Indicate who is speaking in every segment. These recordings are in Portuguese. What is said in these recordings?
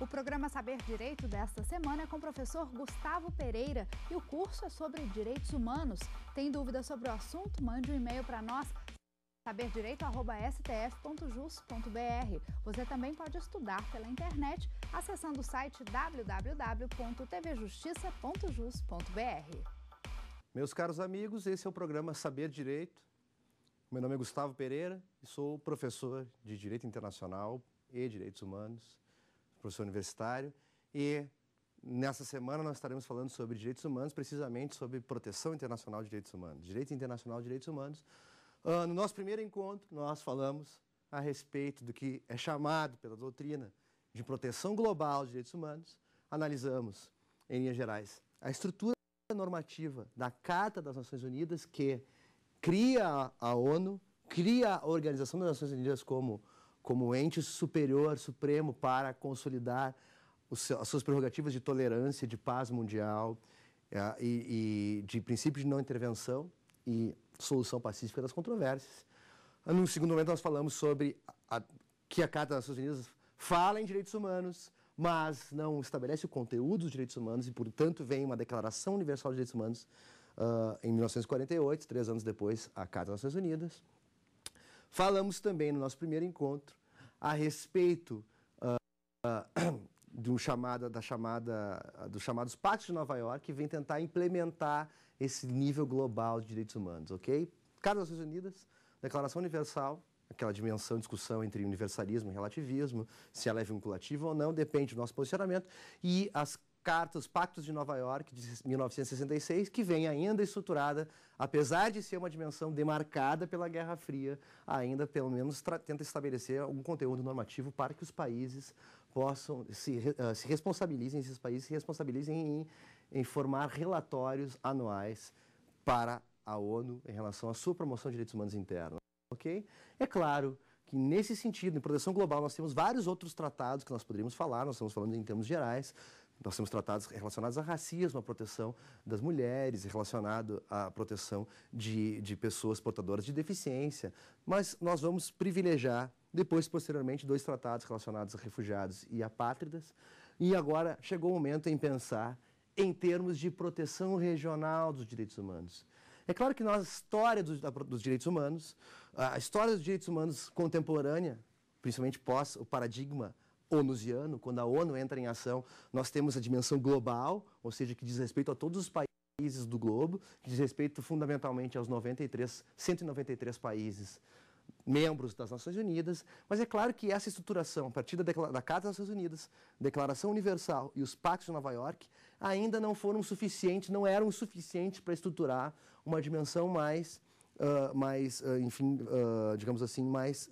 Speaker 1: O programa Saber Direito desta semana é com o professor Gustavo Pereira e o curso é sobre direitos humanos. Tem dúvidas sobre o assunto? Mande um e-mail para nós saberdireito@stf.jus.br. Você também pode estudar pela internet acessando o site www.tvjustiça.jus.br. Meus caros amigos, esse é o programa Saber Direito. Meu nome é Gustavo Pereira e sou professor de Direito Internacional e Direitos Humanos professor universitário. E nessa semana nós estaremos falando sobre direitos humanos, precisamente sobre proteção internacional de direitos humanos, direito internacional de direitos humanos. Uh, no nosso primeiro encontro, nós falamos a respeito do que é chamado pela doutrina de proteção global de direitos humanos. Analisamos, em linhas gerais, a estrutura normativa da Carta das Nações Unidas, que cria a ONU, cria a Organização das Nações Unidas como como ente superior, supremo, para consolidar as suas prerrogativas de tolerância, de paz mundial é, e, e, de princípio de não intervenção e solução pacífica das controvérsias. No segundo momento, nós falamos sobre a, que a Carta das Nações Unidas fala em direitos humanos, mas não estabelece o conteúdo dos direitos humanos e, portanto, vem uma Declaração Universal de Direitos Humanos uh, em 1948, três anos depois, a Carta das Nações Unidas. Falamos também no nosso primeiro encontro a respeito uh, uh, chamada, da chamada, ah, dos chamados Pactos de Nova York, que vem tentar implementar esse nível global de direitos humanos, ok? Carta das Nações Unidas, Declaração Universal, aquela dimensão, discussão entre universalismo e relativismo, se ela é vinculativa ou não, depende do nosso posicionamento, e as cartas, Pactos de Nova York, de 1966, que vem ainda estruturada, apesar de ser uma dimensão demarcada pela Guerra Fria, ainda pelo menos tenta estabelecer algum conteúdo normativo para que os países possam se, uh, se responsabilizem, esses países se responsabilizem em, em formar relatórios anuais para a ONU em relação à sua promoção de direitos humanos internos. Ok? É claro que nesse sentido, em proteção global, nós temos vários outros tratados que nós poderíamos falar, nós estamos falando em termos gerais, nós temos tratados relacionados a racismo, a proteção das mulheres, relacionado à proteção de, de pessoas portadoras de deficiência. Mas nós vamos privilegiar, depois, posteriormente, dois tratados relacionados a refugiados e apátridas. E agora chegou o momento em pensar em termos de proteção regional dos direitos humanos. É claro que nós, a história dos, dos direitos humanos, a história dos direitos humanos contemporânea, principalmente pós o paradigma onusiano, quando a ONU entra em ação, nós temos a dimensão global, ou seja, que diz respeito a todos os países do globo, que diz respeito fundamentalmente aos 93, 193 países membros das Nações Unidas, mas é claro que essa estruturação, a partir da, da Carta das Nações Unidas, Declaração Universal e os Pactos de Nova York, ainda não foram suficientes, não eram suficientes para estruturar uma dimensão mais, uh, mais uh, enfim, uh, digamos assim, mais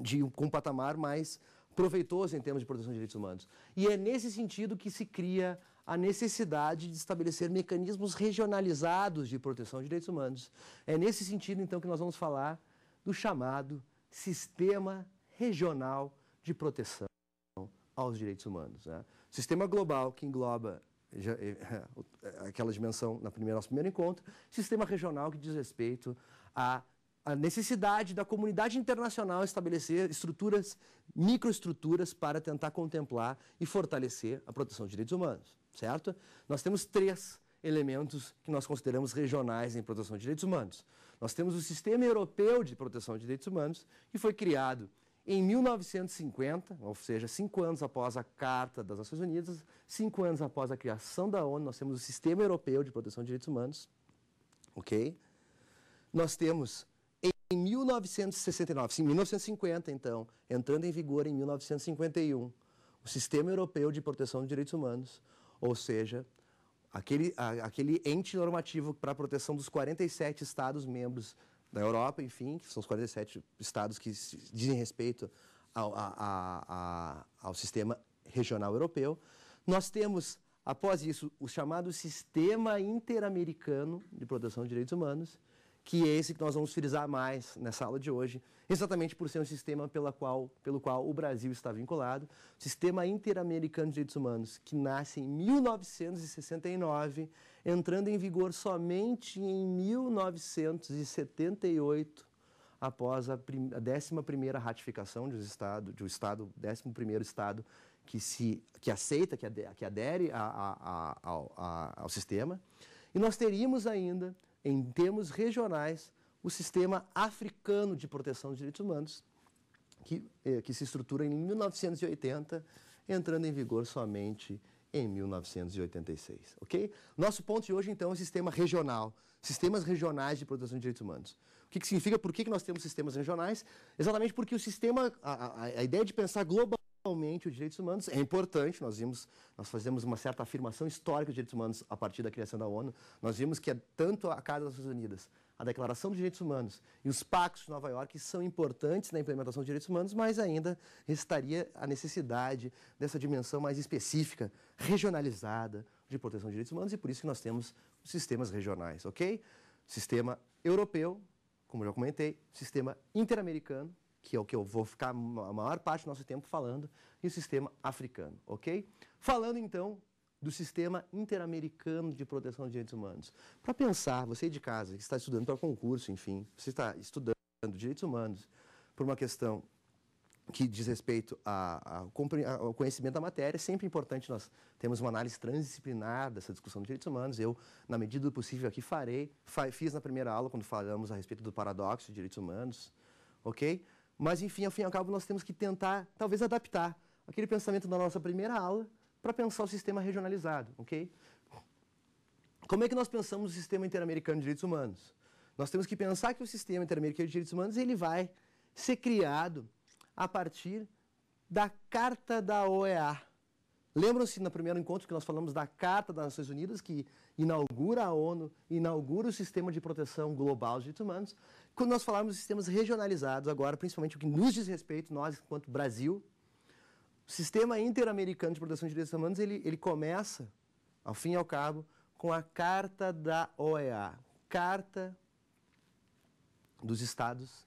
Speaker 1: de, com um patamar mais proveitoso em termos de proteção de direitos humanos. E é nesse sentido que se cria a necessidade de estabelecer mecanismos regionalizados de proteção de direitos humanos. É nesse sentido, então, que nós vamos falar do chamado Sistema Regional de Proteção aos Direitos Humanos. Né? Sistema global, que engloba já, é, é, é, aquela dimensão na primeira, nosso primeiro encontro, sistema regional que diz respeito a a necessidade da comunidade internacional estabelecer estruturas, microestruturas para tentar contemplar e fortalecer a proteção de direitos humanos, certo? Nós temos três elementos que nós consideramos regionais em proteção de direitos humanos. Nós temos o Sistema Europeu de Proteção de Direitos Humanos, que foi criado em 1950, ou seja, cinco anos após a Carta das Nações Unidas, cinco anos após a criação da ONU, nós temos o Sistema Europeu de Proteção de Direitos Humanos, ok? Nós temos em 1969, sim, 1950 então, entrando em vigor em 1951, o Sistema Europeu de Proteção de Direitos Humanos, ou seja, aquele, a, aquele ente normativo para a proteção dos 47 Estados-membros da Europa, enfim, que são os 47 Estados que dizem respeito ao, a, a, ao Sistema Regional Europeu. Nós temos, após isso, o chamado Sistema Interamericano de Proteção de Direitos Humanos, que é esse que nós vamos frisar mais nessa aula de hoje, exatamente por ser um sistema pela qual, pelo qual o Brasil está vinculado, Sistema Interamericano de Direitos Humanos, que nasce em 1969, entrando em vigor somente em 1978, após a, a 11ª ratificação de um Estado, de um Estado, 11º Estado que, se, que aceita, que, adere, a, a, ao, ao sistema. E nós teríamos ainda em termos regionais, o sistema africano de proteção dos direitos humanos, que, eh, que se estrutura em 1980, entrando em vigor somente em 1986, ok? Nosso ponto de hoje, então, é o sistema regional, sistemas regionais de proteção de direitos humanos. O que, que significa, por que, que nós temos sistemas regionais? Exatamente porque o sistema, a, a, a ideia de pensar global realmente os direitos humanos é importante. Nós vimos, nós fazemos uma certa afirmação histórica dos direitos humanos a partir da criação da ONU. Nós vimos que é tanto a casa das Nações Unidas, a Declaração dos Direitos Humanos e os pactos de Nova York são importantes na implementação dos direitos humanos, mas ainda restaria a necessidade dessa dimensão mais específica, regionalizada, de proteção dos direitos humanos e por isso que nós temos sistemas regionais, ok? Sistema europeu, como já comentei, sistema interamericano, que é o que eu vou ficar a maior parte do nosso tempo falando, e o sistema africano, ok? Falando então do sistema interamericano de proteção de direitos humanos. Para pensar, você de casa, que está estudando para concurso, enfim, você está estudando direitos humanos por uma questão que diz respeito ao conhecimento da matéria, é sempre importante nós temos uma análise transdisciplinar dessa discussão de direitos humanos. Eu, na medida do possível, aqui farei, fa, fiz na primeira aula, quando falamos a respeito do paradoxo de direitos humanos, ok? Mas, enfim, ao fim e ao cabo, nós temos que tentar, talvez, adaptar aquele pensamento da nossa primeira aula para pensar o sistema regionalizado, ok? Como é que nós pensamos o sistema interamericano de direitos humanos? Nós temos que pensar que o sistema interamericano de direitos humanos ele vai ser criado a partir da Carta da OEA. Lembram-se no primeiro encontro que nós falamos da Carta das Nações Unidas, que inaugura a ONU, inaugura o sistema de proteção global de direitos humanos, quando nós falarmos de sistemas regionalizados agora, principalmente o que nos diz respeito, nós, enquanto Brasil, o sistema interamericano de proteção de direitos humanos, ele, ele começa, ao fim e ao cabo, com a Carta da OEA, Carta dos Estados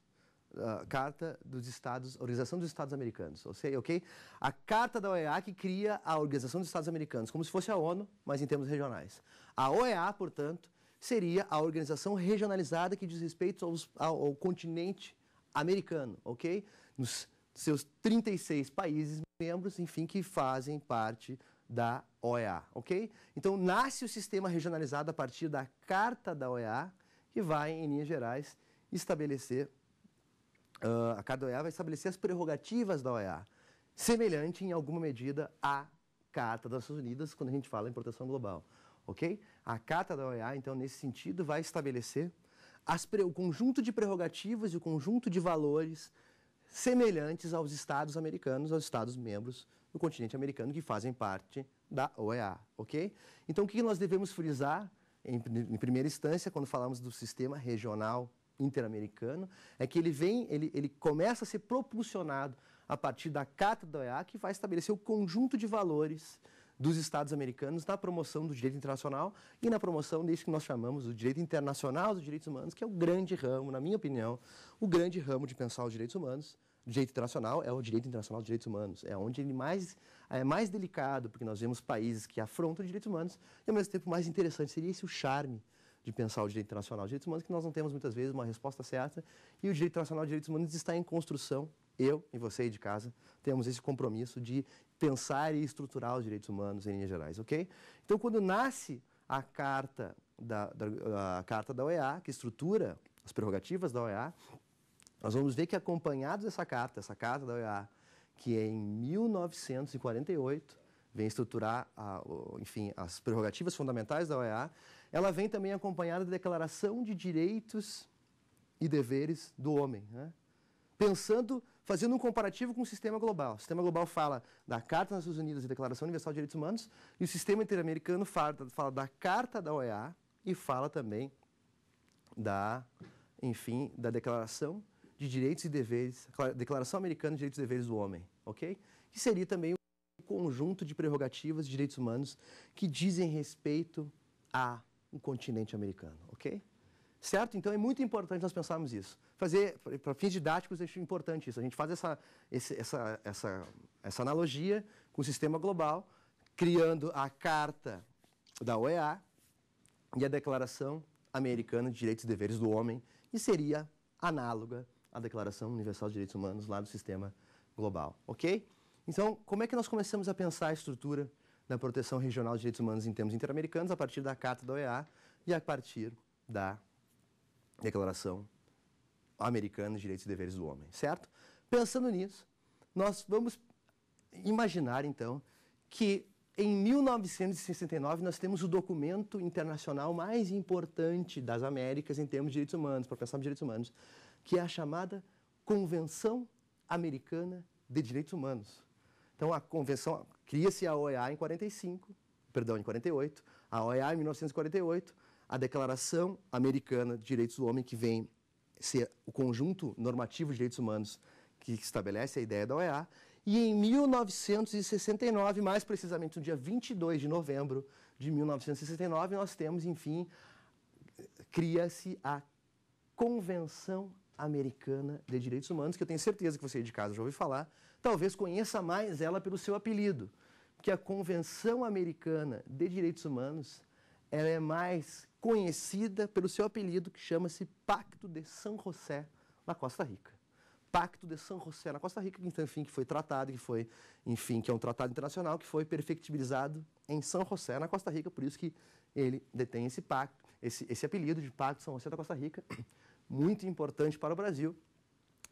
Speaker 1: Uh, Carta dos Estados, Organização dos Estados Americanos, ou ok? A Carta da OEA que cria a Organização dos Estados Americanos, como se fosse a ONU, mas em termos regionais. A OEA, portanto, seria a organização regionalizada que diz respeito aos, ao, ao, continente americano, ok? Nos seus 36 países membros, enfim, que fazem parte da OEA, ok? Então, nasce o sistema regionalizado a partir da Carta da OEA, que vai, em linhas gerais, estabelecer, uh, a Carta da OEA vai estabelecer as prerrogativas da OEA, semelhante, em alguma medida, à Carta das Nações Unidas, quando a gente fala em proteção global ok? A Carta da OEA, então, nesse sentido, vai estabelecer as, o conjunto de prerrogativas e o conjunto de valores semelhantes aos Estados americanos, aos Estados membros do continente americano que fazem parte da OEA, ok? Então, o que nós devemos frisar, em, em primeira instância, quando falamos do sistema regional interamericano, é que ele vem, ele, ele começa a ser propulsionado a partir da Carta da OEA, que vai estabelecer o conjunto de valores dos Estados americanos na promoção do direito internacional e na promoção desse que nós chamamos do direito internacional dos direitos humanos, que é o grande ramo, na minha opinião, o grande ramo de pensar os direitos humanos. O direito internacional é o direito internacional dos direitos humanos, é onde ele mais é mais delicado, porque nós vemos países que afrontam os direitos humanos, e ao mesmo tempo mais interessante seria esse o charme de pensar o direito internacional de direitos humanos, que nós não temos muitas vezes uma resposta certa, e o direito internacional de direitos humanos está em construção. Eu e você aí de casa temos esse compromisso de pensar e estruturar os direitos humanos em linhas gerais, ok? Então, quando nasce a carta da, da a carta da OEA, que estrutura as prerrogativas da OEA, nós vamos ver que acompanhados dessa carta, essa carta da OEA, que é em 1948, vem estruturar, a, enfim, as prerrogativas fundamentais da OEA, ela vem também acompanhada da declaração de direitos e deveres do homem. Né? Pensando, fazendo um comparativo com o sistema global. O sistema global fala da Carta das Nações Unidas e Declaração Universal de Direitos Humanos, e o sistema interamericano fala, fala da Carta da OEA e fala também da, enfim, da Declaração de Direitos e Deveres, Declaração Americana de Direitos e Deveres do Homem, ok? Que seria também um conjunto de prerrogativas de direitos humanos que dizem respeito a um continente americano, ok? Certo? Então é muito importante nós pensarmos isso. Fazer, para fins didáticos, é importante isso. A gente faz essa, esse, essa, essa, essa analogia com o sistema global, criando a carta da OEA e a Declaração Americana de Direitos e Deveres do Homem, e seria análoga à Declaração Universal de Direitos Humanos lá do sistema global, ok? Então, como é que nós começamos a pensar a estrutura da proteção regional de direitos humanos em termos interamericanos a partir da Carta da OEA e a partir da Declaração Americana de Direitos e Deveres do Homem, certo? Pensando nisso, nós vamos imaginar então que em 1969 nós temos o documento internacional mais importante das Américas em termos de direitos humanos, para pensar em direitos humanos, que é a chamada Convenção Americana de Direitos Humanos. Então a convenção cria-se a OEA em 45, perdão, em 48, a OEA em 1948, a Declaração Americana de Direitos do Homem que vem ser o conjunto normativo de direitos humanos que estabelece a ideia da OEA, e em 1969, mais precisamente no dia 22 de novembro de 1969, nós temos, enfim, cria-se a Convenção Americana de Direitos Humanos, que eu tenho certeza que você de casa já ouviu falar, talvez conheça mais ela pelo seu apelido, que a Convenção Americana de Direitos Humanos, ela é mais conhecida pelo seu apelido que chama-se Pacto de São José na Costa Rica. Pacto de São José na Costa Rica, que, enfim, que foi tratado, que foi, enfim, que é um tratado internacional que foi perfectibilizado em São José na Costa Rica, por isso que ele detém esse pacto, esse, esse apelido de Pacto de São José da Costa Rica muito importante para o Brasil,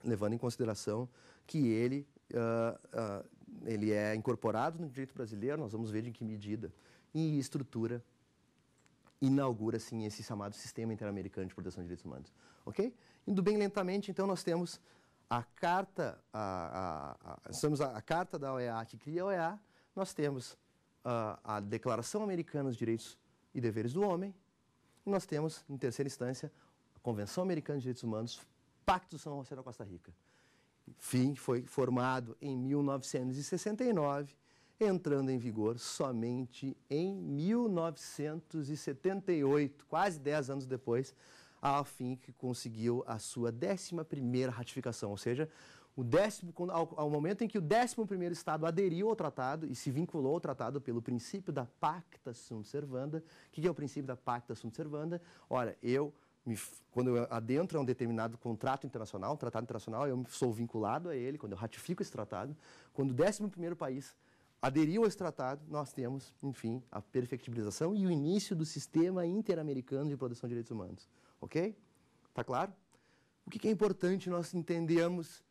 Speaker 1: levando em consideração que ele, uh, uh, ele é incorporado no direito brasileiro, nós vamos ver em que medida e estrutura inaugura assim esse chamado Sistema Interamericano de Proteção de Direitos Humanos, ok? Indo bem lentamente, então nós temos a carta, a, a, a, a, a, carta da OEA que cria a OEA, nós temos ah, a Declaração Americana dos Direitos e Deveres do Homem, e nós temos, em terceira instância, Convenção Americana de Direitos Humanos, Pacto São José da Costa Rica. Fim foi formado em 1969, entrando em vigor somente em 1978, quase 10 anos depois, a fim que conseguiu a sua 11ª ratificação, ou seja, o décimo, ao, ao momento em que o 11º Estado aderiu ao tratado e se vinculou ao tratado pelo princípio da pacta sunt servanda, O que é o princípio da pacta sunt servanda, olha, eu me, quando eu adentro a é um determinado contrato internacional, um tratado internacional, eu sou vinculado a ele, quando eu ratifico esse tratado. Quando o 11 primeiro país aderiu a esse tratado, nós temos, enfim, a perfectibilização e o início do sistema interamericano de proteção de direitos humanos. Ok? Está claro? O que é importante nós entendermos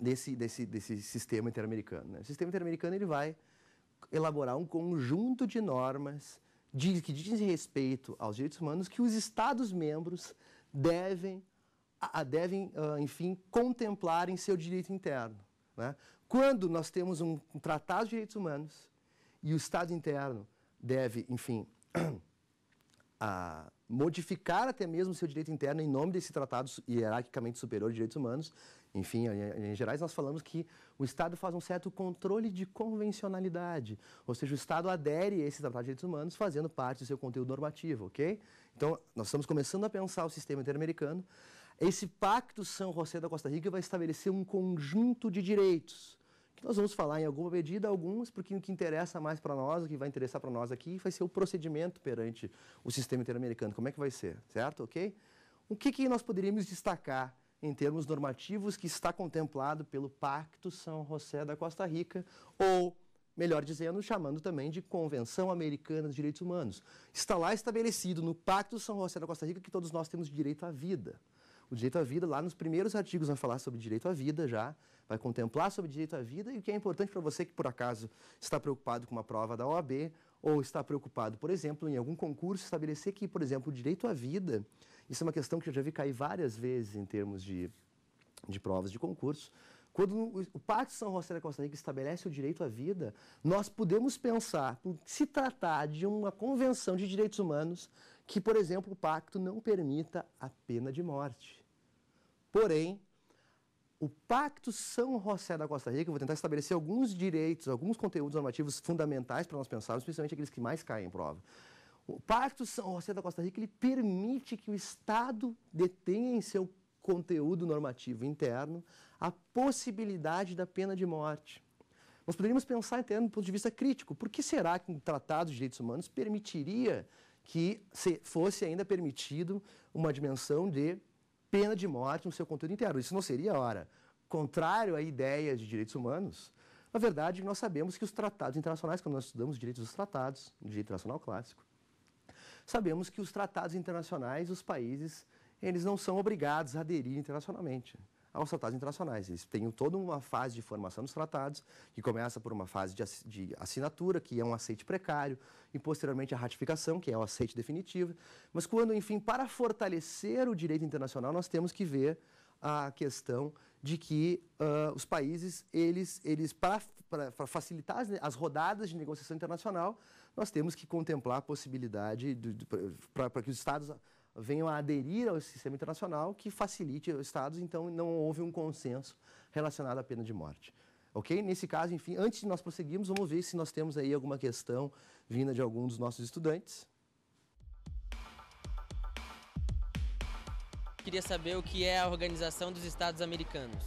Speaker 1: desse, desse, desse sistema interamericano? Né? O sistema interamericano ele vai elaborar um conjunto de normas diz, que diz respeito aos direitos humanos que os Estados-membros devem, a, devem ah, enfim, contemplar em seu direito interno. Né? Quando nós temos um, um tratado de direitos humanos e o Estado interno deve, enfim, a ah, modificar até mesmo seu direito interno em nome desse tratado hierarquicamente superior de direitos humanos, enfim, em gerais nós falamos que o Estado faz um certo controle de convencionalidade, ou seja, o Estado adere a esse Tratado de Direitos Humanos fazendo parte do seu conteúdo normativo, ok? Então, nós estamos começando a pensar o sistema interamericano. Esse Pacto São José da Costa Rica vai estabelecer um conjunto de direitos, que nós vamos falar em alguma medida, alguns, porque o que interessa mais para nós, o que vai interessar para nós aqui, vai ser o procedimento perante o sistema interamericano, como é que vai ser, certo? Ok? O que, que nós poderíamos destacar em termos normativos que está contemplado pelo Pacto São José da Costa Rica, ou, melhor dizendo, chamando também de Convenção Americana dos Direitos Humanos. Está lá estabelecido no Pacto São José da Costa Rica que todos nós temos direito à vida. O direito à vida, lá nos primeiros artigos, vai falar sobre direito à vida já, vai contemplar sobre direito à vida, e o que é importante para você que, por acaso, está preocupado com uma prova da OAB, ou está preocupado, por exemplo, em algum concurso, estabelecer que, por exemplo, o direito à vida isso é uma questão que eu já vi cair várias vezes em termos de, de provas de concurso. Quando o Pacto São José da Costa Rica estabelece o direito à vida, nós podemos pensar, em se tratar de uma convenção de direitos humanos, que, por exemplo, o pacto não permita a pena de morte. Porém, o Pacto São José da Costa Rica, eu vou tentar estabelecer alguns direitos, alguns conteúdos normativos fundamentais para nós pensarmos, principalmente aqueles que mais caem em prova. O Pacto São José da Costa Rica ele permite que o Estado detenha em seu conteúdo normativo interno a possibilidade da pena de morte. Nós poderíamos pensar até do ponto de vista crítico. Por que será que um tratado de direitos humanos permitiria que fosse ainda permitido uma dimensão de pena de morte no seu conteúdo interno? Isso não seria, ora, contrário à ideia de direitos humanos? Na verdade, nós sabemos que os tratados internacionais, quando nós estudamos os direitos dos tratados, direito internacional clássico, sabemos que os tratados internacionais, os países, eles não são obrigados a aderir internacionalmente aos tratados internacionais. Eles têm toda uma fase de formação dos tratados, que começa por uma fase de assinatura, que é um aceite precário, e posteriormente a ratificação, que é o aceite definitivo. Mas quando, enfim, para fortalecer o direito internacional, nós temos que ver a questão de que uh, os países, eles, eles para facilitar as, as rodadas de negociação internacional, nós temos que contemplar a possibilidade para que os Estados venham a aderir ao sistema internacional que facilite os Estados, então não houve um consenso relacionado à pena de morte. Ok? Nesse caso, enfim, antes de nós prosseguirmos, vamos ver se nós temos aí alguma questão vinda de algum dos nossos estudantes. Queria saber o que é a Organização dos Estados Americanos.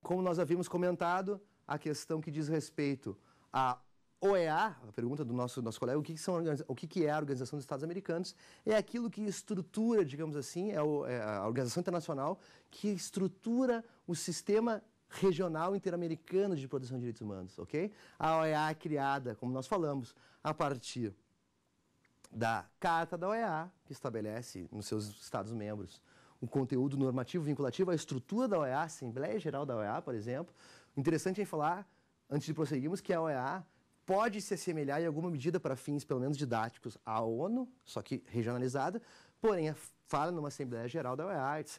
Speaker 1: Como nós havíamos comentado, a questão que diz respeito a OEA, a pergunta do nosso, nosso colega, o que, são, o que é a Organização dos Estados Americanos? É aquilo que estrutura, digamos assim, é, o, é a organização internacional que estrutura o sistema regional interamericano de proteção de direitos humanos, ok? A OEA é criada, como nós falamos, a partir da Carta da OEA, que estabelece nos seus Estados-membros o conteúdo normativo vinculativo a estrutura da OEA, a Assembleia Geral da OEA, por exemplo. Interessante em falar antes de prosseguirmos, que a OEA pode se assemelhar em alguma medida para fins, pelo menos didáticos, à ONU, só que regionalizada, porém fala numa Assembleia Geral da OEA, etc.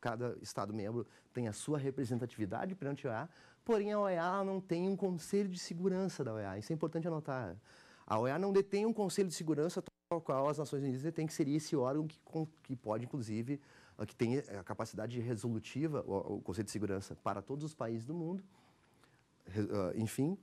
Speaker 1: Cada Estado-membro tem a sua representatividade perante a OEA, porém a OEA não tem um Conselho de Segurança da OEA. Isso é importante anotar. A OEA não detém um Conselho de Segurança tal qual as Nações Unidas detêm, que seria esse órgão que, que pode, inclusive, que tem a capacidade resolutiva, o Conselho de Segurança, para todos os países do mundo. Ah, enfim,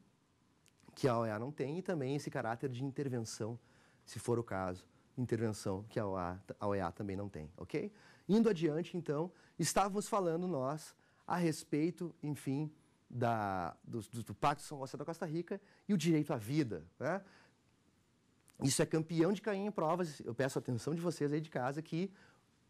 Speaker 1: que a OEA não tem, e também esse caráter de intervenção, se for o caso, intervenção que a OEA, a OEA também não tem, ok? Indo adiante, então, estávamos falando nós a respeito, enfim, da, do, do, do Pacto São José da Costa Rica e o direito à vida, né? Isso é campeão de cair em provas. Eu peço a atenção de vocês aí de casa que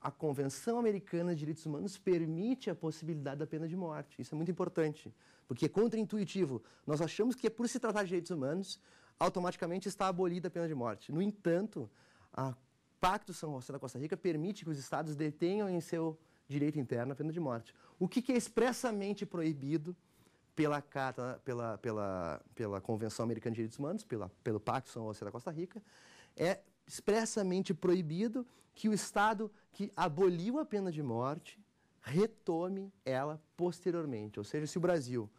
Speaker 1: a Convenção Americana de Direitos Humanos permite a possibilidade da pena de morte. Isso é muito importante, porque é contraintuitivo. Nós achamos que, é por se tratar de direitos humanos, automaticamente está abolida a pena de morte. No entanto, o Pacto São José da Costa Rica permite que os estados detenham em seu direito interno a pena de morte, o que, que é expressamente proibido pela, carta, pela, pela, pela Convenção Americana de Direitos Humanos, pela, pelo Pacto São José da Costa Rica, é expressamente proibido que o Estado que aboliu a pena de morte retome ela posteriormente. Ou seja, se o Brasil,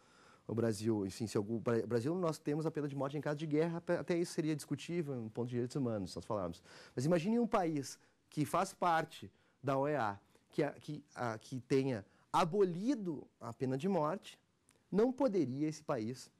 Speaker 1: o Brasil, enfim, se algum, o Brasil nós temos a pena de morte em caso de guerra, até isso seria discutível um ponto de direitos humanos, se nós falarmos. Mas imagine um país que faz parte da OEA, que, que, a, que tenha abolido a pena de morte, não poderia esse país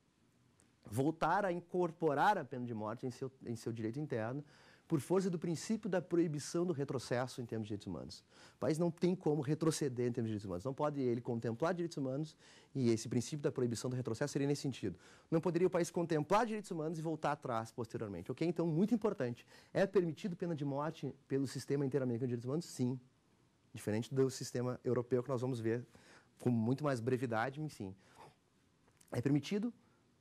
Speaker 1: voltar a incorporar a pena de morte em seu, em seu direito interno, por força do princípio da proibição do retrocesso em termos de direitos humanos. O país não tem como retroceder em termos de direitos humanos. Não pode ele contemplar direitos humanos e esse princípio da proibição do retrocesso seria nesse sentido. Não poderia o país contemplar direitos humanos e voltar atrás posteriormente. Ok? É, então, muito importante. É permitido pena de morte pelo sistema interamericano de direitos humanos? Sim. Diferente do sistema europeu que nós vamos ver com muito mais brevidade, mas sim. É permitido,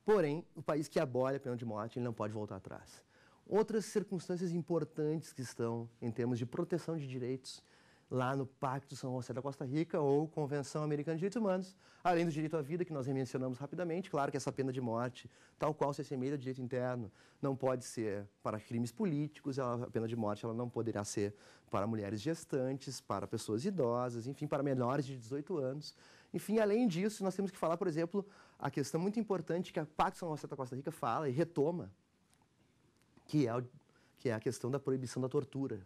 Speaker 1: porém, o país que abole a pena de morte ele não pode voltar atrás outras circunstâncias importantes que estão em termos de proteção de direitos lá no Pacto São José da Costa Rica ou Convenção Americana de Direitos Humanos, além do direito à vida, que nós mencionamos rapidamente. Claro que essa pena de morte, tal qual se assemelha ao direito interno, não pode ser para crimes políticos, ela, a pena de morte ela não poderá ser para mulheres gestantes, para pessoas idosas, enfim, para menores de 18 anos. Enfim, além disso, nós temos que falar, por exemplo, a questão muito importante que o Pacto São José da Costa Rica fala e retoma que é, que é a questão da proibição da tortura.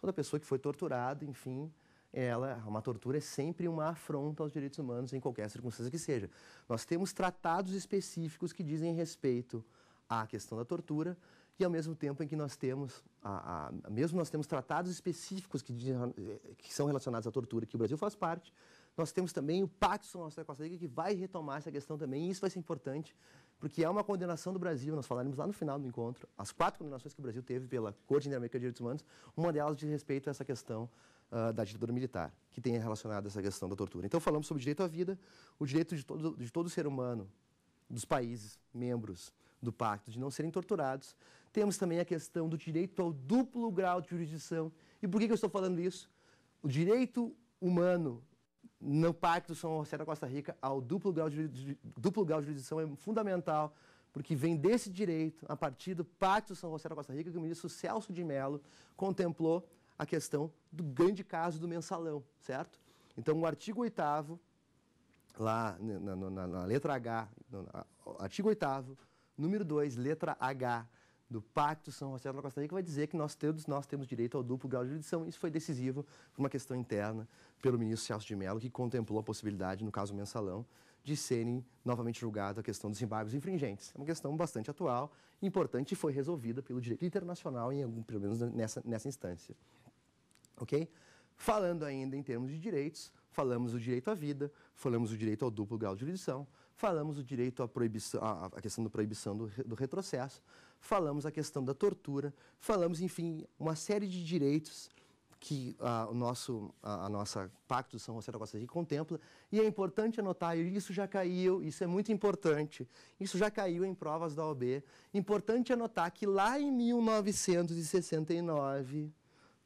Speaker 1: Toda pessoa que foi torturada, enfim, ela, uma tortura é sempre uma afronta aos direitos humanos em qualquer circunstância que seja. Nós temos tratados específicos que dizem respeito à questão da tortura e ao mesmo tempo em que nós temos, a, a, mesmo nós temos tratados específicos que, dizem, que são relacionados à tortura, que o Brasil faz parte, nós temos também o Pacto sul da Costa Rica que vai retomar essa questão também e isso vai ser importante porque é uma condenação do Brasil, nós falaremos lá no final do encontro, as quatro condenações que o Brasil teve pela Corte Interamericana de Direitos Humanos, uma delas diz de respeito a essa questão uh, da ditadura militar, que tem relacionado essa questão da tortura. Então, falamos sobre o direito à vida, o direito de todo, de todo ser humano, dos países membros do pacto, de não serem torturados. Temos também a questão do direito ao duplo grau de jurisdição. E por que, que eu estou falando isso? O direito humano no Pacto São José da Costa Rica, ao duplo grau de, duplo grau de jurisdição é fundamental, porque vem desse direito, a partir do Pacto São José da Costa Rica, que o ministro Celso de Mello contemplou a questão do grande caso do mensalão, certo? Então, o artigo 8 lá na, na, na, letra H, no, artigo 8 número 2, letra H, do Pacto São José da Costa Rica vai dizer que nós todos nós temos direito ao duplo grau de jurisdição. Isso foi decisivo por uma questão interna pelo ministro Celso de Mello, que contemplou a possibilidade, no caso Mensalão, de serem novamente julgada a questão dos embargos infringentes. É uma questão bastante atual, importante e foi resolvida pelo direito internacional, em algum, pelo menos nessa, nessa instância. Ok? Falando ainda em termos de direitos, falamos do direito à vida, falamos do direito ao duplo grau de jurisdição, falamos o direito à proibição, a questão da proibição do, do retrocesso, falamos a questão da tortura, falamos, enfim, uma série de direitos que o nosso, a, a nossa Pacto de São José da Costa Rica contempla. E é importante anotar, isso já caiu, isso é muito importante, isso já caiu em provas da OB. Importante anotar que lá em 1969,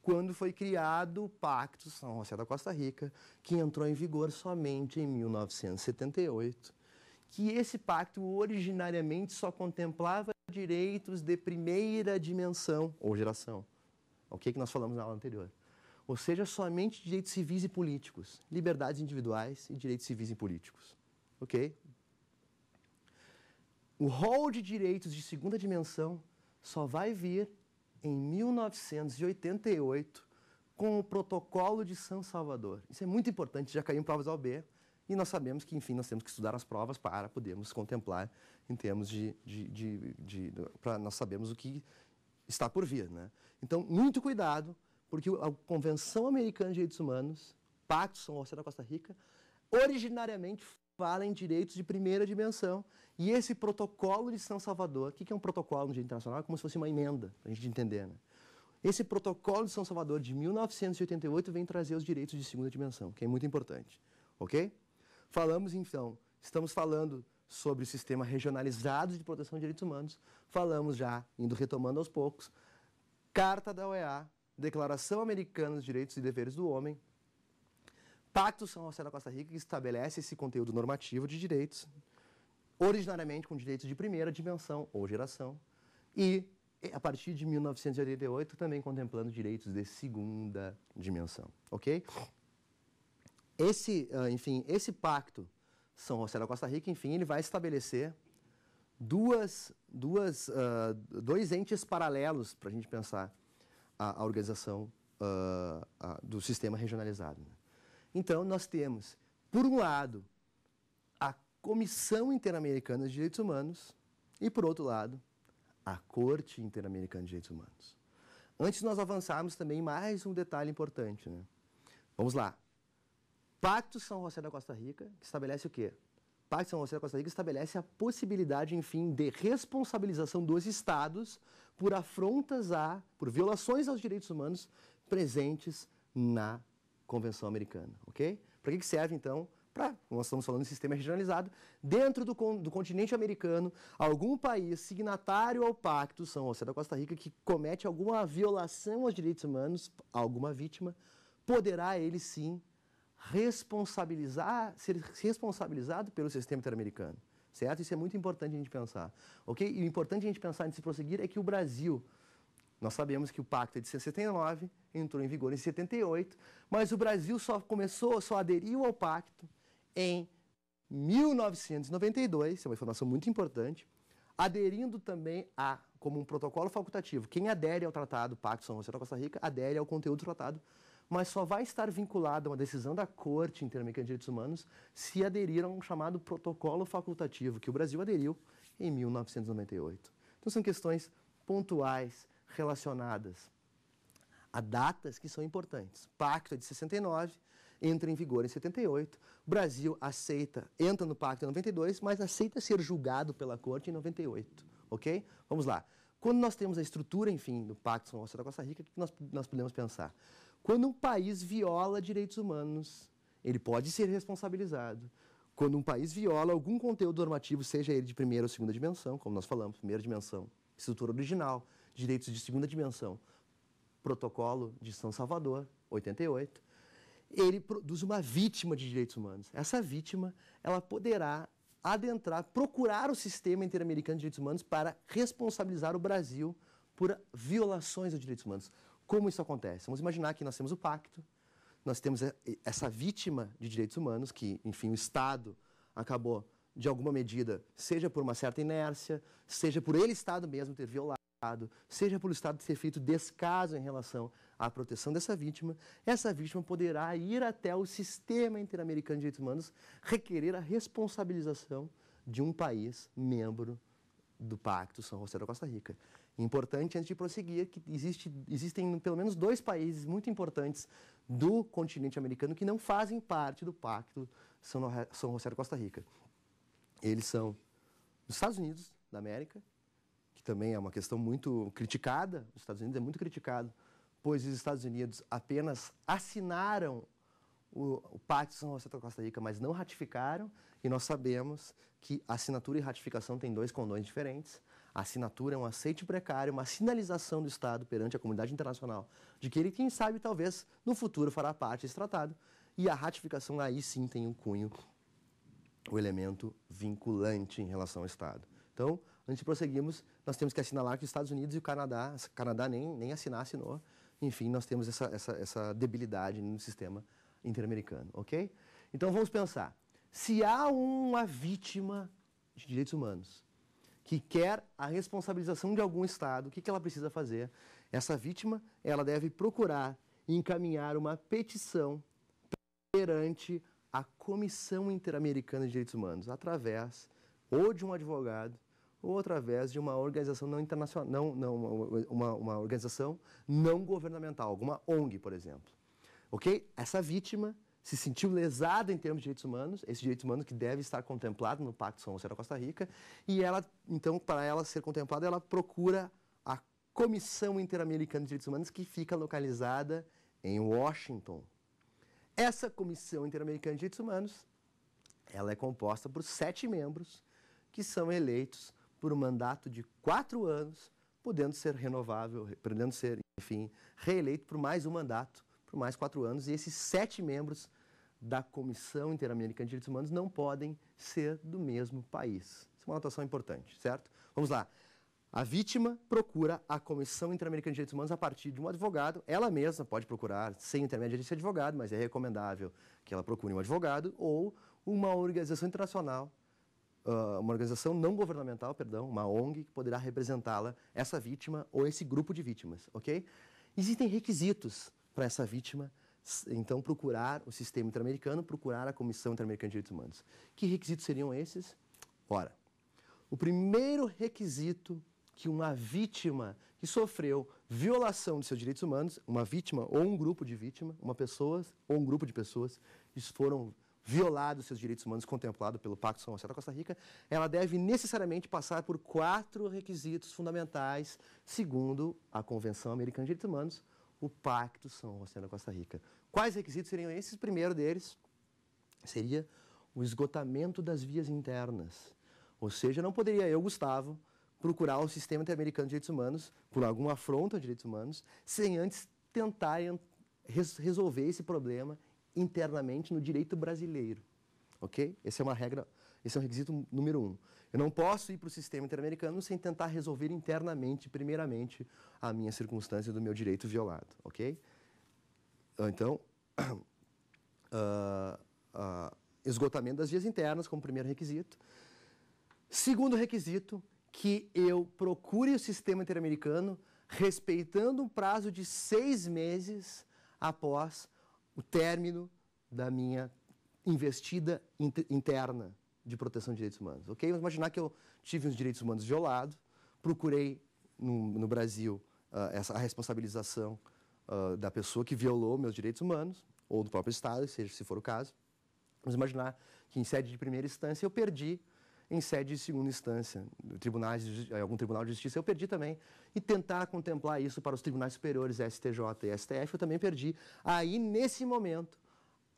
Speaker 1: quando foi criado o Pacto São José da Costa Rica, que entrou em vigor somente em 1978, que esse pacto originariamente só contemplava direitos de primeira dimensão ou geração. É o que, é que nós falamos na aula anterior? Ou seja, somente direitos civis e políticos, liberdades individuais e direitos civis e políticos. Ok? O rol de direitos de segunda dimensão só vai vir em 1988 com o Protocolo de São Salvador. Isso é muito importante, já caiu em provas ao B e nós sabemos que, enfim, nós temos que estudar as provas para podermos contemplar em termos de... de, de, de, de para nós sabemos o que está por vir, né? Então, muito cuidado, porque a Convenção Americana de Direitos Humanos, Pacto São José da Costa Rica, originariamente fala em direitos de primeira dimensão. E esse protocolo de São Salvador, o que é um protocolo no direito internacional? É como se fosse uma emenda, para a gente entender, né? Esse protocolo de São Salvador de 1988 vem trazer os direitos de segunda dimensão, que é muito importante, ok? Falamos então, estamos falando sobre o sistema regionalizado de proteção de direitos humanos, falamos já, indo retomando aos poucos, Carta da OEA, Declaração Americana dos Direitos e Deveres do Homem, Pacto São José da Costa Rica, que estabelece esse conteúdo normativo de direitos, originariamente com direitos de primeira dimensão ou geração, e a partir de 1988 também contemplando direitos de segunda dimensão, ok? Esse, ah, enfim, esse pacto São José da Costa Rica, enfim, ele vai estabelecer duas, duas, uh, dois entes paralelos para a gente pensar a, a organização uh, do sistema regionalizado. Né? Então, nós temos, por um lado, a Comissão Interamericana de Direitos Humanos e, por outro lado, a Corte Interamericana de Direitos Humanos. Antes de nós avançarmos também, mais um detalhe importante. Né? Vamos lá. Pacto São José da Costa Rica, que estabelece o quê? Pacto São José da Costa Rica estabelece a possibilidade, enfim, de responsabilização dos estados por afrontas a, por violações aos direitos humanos presentes na Convenção Americana, ok? Para que serve, então, para, nós estamos falando de sistema regionalizado, dentro do, do, continente americano, algum país signatário ao pacto, São José da Costa Rica, que comete alguma violação aos direitos humanos, alguma vítima, poderá ele sim responsabilizar, ser responsabilizado pelo sistema interamericano, certo? Isso é muito importante a gente pensar, ok? E o importante a gente pensar antes de prosseguir é que o Brasil, nós sabemos que o pacto é de 69, entrou em vigor em 78, mas o Brasil só começou, só aderiu ao pacto em 1992, isso é uma informação muito importante, aderindo também a, como um protocolo facultativo, quem adere ao tratado Pacto São José da Costa Rica, adere ao conteúdo do tratado mas só vai estar vinculada a uma decisão da Corte Interamericana de Direitos Humanos se aderir a um chamado protocolo facultativo, que o Brasil aderiu em 1998. Então, são questões pontuais relacionadas a datas que são importantes. Pacto é de 69, entra em vigor em 78. O Brasil aceita, entra no pacto em 92, mas aceita ser julgado pela Corte em 98. Ok? Vamos lá. Quando nós temos a estrutura, enfim, do Pacto São José da Costa Rica, o que nós, nós podemos pensar? Quando um país viola direitos humanos, ele pode ser responsabilizado. Quando um país viola algum conteúdo normativo, seja ele de primeira ou segunda dimensão, como nós falamos, primeira dimensão, estrutura original, direitos de segunda dimensão, protocolo de São Salvador, 88, ele produz uma vítima de direitos humanos. Essa vítima, ela poderá adentrar, procurar o sistema interamericano de direitos humanos para responsabilizar o Brasil por violações aos direitos humanos. Como isso acontece? Vamos imaginar que nós temos o pacto, nós temos eh, essa vítima de direitos humanos, que, enfim, o Estado acabou, de alguma medida, seja por uma certa inércia, seja por ele, Estado mesmo, ter violado, seja pelo Estado ter feito descaso em relação à proteção dessa vítima, essa vítima poderá ir até o sistema interamericano de direitos humanos requerer a responsabilização de um país membro do Pacto São José da Costa Rica. Importante, antes de prosseguir, que existe, existem pelo menos dois países muito importantes do continente americano que não fazem parte do Pacto São, São José Costa Rica. Eles são os Estados Unidos da América, que também é uma questão muito criticada, os Estados Unidos é muito criticado, pois os Estados Unidos apenas assinaram o, o Pacto São José da Costa Rica, mas não ratificaram, e nós sabemos que assinatura e ratificação têm dois condões diferentes. A assinatura é um aceite precário, uma sinalização do Estado perante a comunidade internacional de que ele, quem sabe, talvez no futuro fará parte desse tratado. E a ratificação aí sim tem um cunho, o elemento vinculante em relação ao Estado. Então, antes de prosseguirmos, nós temos que assinalar que os Estados Unidos e o Canadá, o Canadá nem, nem assinar, assinou. Enfim, nós temos essa, essa, essa debilidade no sistema interamericano, ok? Então, vamos pensar. Se há uma vítima de direitos humanos, que quer a responsabilização de algum Estado, o que, que ela precisa fazer? Essa vítima, ela deve procurar encaminhar uma petição perante a Comissão Interamericana de Direitos Humanos, através ou de um advogado ou através de uma organização não internacional, não, não uma, uma organização não governamental, alguma ONG, por exemplo. Ok? Essa vítima se sentiu lesada em termos de direitos humanos, esse direito humano que deve estar contemplado no Pacto São da Costa Rica, e ela, então, para ela ser contemplada, ela procura a Comissão Interamericana de Direitos Humanos, que fica localizada em Washington. Essa Comissão Interamericana de Direitos Humanos, ela é composta por sete membros que são eleitos por um mandato de quatro anos, podendo ser renovável, podendo ser, enfim, reeleito por mais um mandato por mais quatro anos, e esses sete membros da Comissão Interamericana de Direitos Humanos não podem ser do mesmo país. Isso é uma anotação importante, certo? Vamos lá. A vítima procura a Comissão Interamericana de Direitos Humanos a partir de um advogado. Ela mesma pode procurar, sem intermédio de advogado, mas é recomendável que ela procure um advogado ou uma organização internacional, ah, uma organização não governamental, perdão, uma ONG que poderá representá-la, essa vítima ou esse grupo de vítimas, ok? Existem requisitos para essa vítima então procurar o sistema interamericano, procurar a Comissão Interamericana de Direitos Humanos. Que requisitos seriam esses? Ora, o primeiro requisito que uma vítima que sofreu violação de seus direitos humanos, uma vítima ou um grupo de vítimas, uma pessoa ou um grupo de pessoas, foram violados seus direitos humanos contemplado pelo Pacto São José da Costa Rica, ela deve necessariamente passar por quatro requisitos fundamentais, segundo a Convenção Americana de Direitos Humanos, o Pacto São José da Costa Rica. Quais requisitos seriam esses? primeiro deles seria o esgotamento das vias internas. Ou seja, não poderia eu, Gustavo, procurar o sistema interamericano de direitos humanos por alguma afronta a direitos humanos, sem antes tentar res resolver esse problema internamente no direito brasileiro. Ok? Essa é uma regra esse é o requisito número um. Eu não posso ir para o sistema interamericano sem tentar resolver internamente, primeiramente, a minha circunstância do meu direito violado, ok? Ah, então, uh, uh, esgotamento das vias internas como primeiro requisito. Segundo requisito, que eu procure o sistema interamericano respeitando um prazo de seis meses após o término da minha investida interna de proteção de direitos humanos, ok? Vamos imaginar que eu tive os direitos humanos violados, procurei no, no Brasil uh, essa, a responsabilização uh, da pessoa que violou meus direitos humanos, ou do próprio Estado, seja se for o caso. Vamos imaginar que em sede de primeira instância eu perdi, em sede de segunda instância, tribunais, algum tribunal de justiça eu perdi também, e tentar contemplar isso para os tribunais superiores, STJ e STF, eu também perdi. Aí, nesse momento,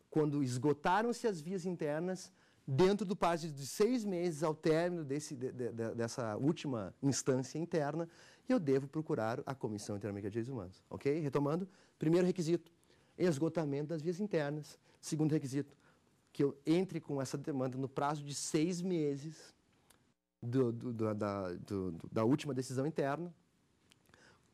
Speaker 1: quando esgotaram-se as vias internas, dentro do prazo de seis meses ao término desse, de, de, dessa última instância interna, eu devo procurar a Comissão Interamericana de Direitos Humanos. Ok? Retomando, primeiro requisito, esgotamento das vias internas. Segundo requisito, que eu entre com essa demanda no prazo de seis meses do, do, do, da, da última decisão interna.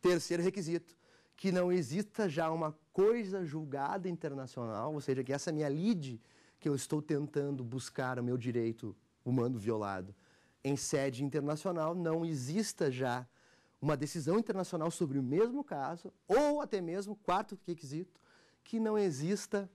Speaker 1: Terceiro requisito, que não exista já uma coisa julgada internacional, ou seja, que essa minha lide que eu estou tentando buscar o meu direito humano violado em sede internacional, não exista já uma decisão internacional sobre o mesmo caso, ou até mesmo, quarto requisito, que não exista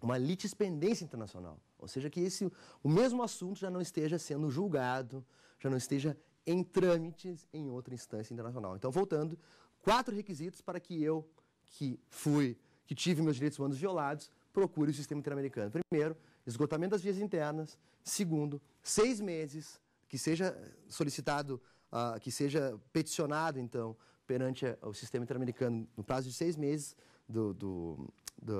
Speaker 1: uma litispendência internacional. Ou seja, que esse, o mesmo assunto já não esteja sendo julgado, já não esteja em trâmites em outra instância internacional. Então, voltando, quatro requisitos para que eu, que fui, que tive meus direitos humanos violados, procure o sistema interamericano. Primeiro, esgotamento das vias internas. Segundo, seis meses que seja solicitado, uh, que seja peticionado, então, perante o sistema interamericano no prazo de seis meses do, do, do,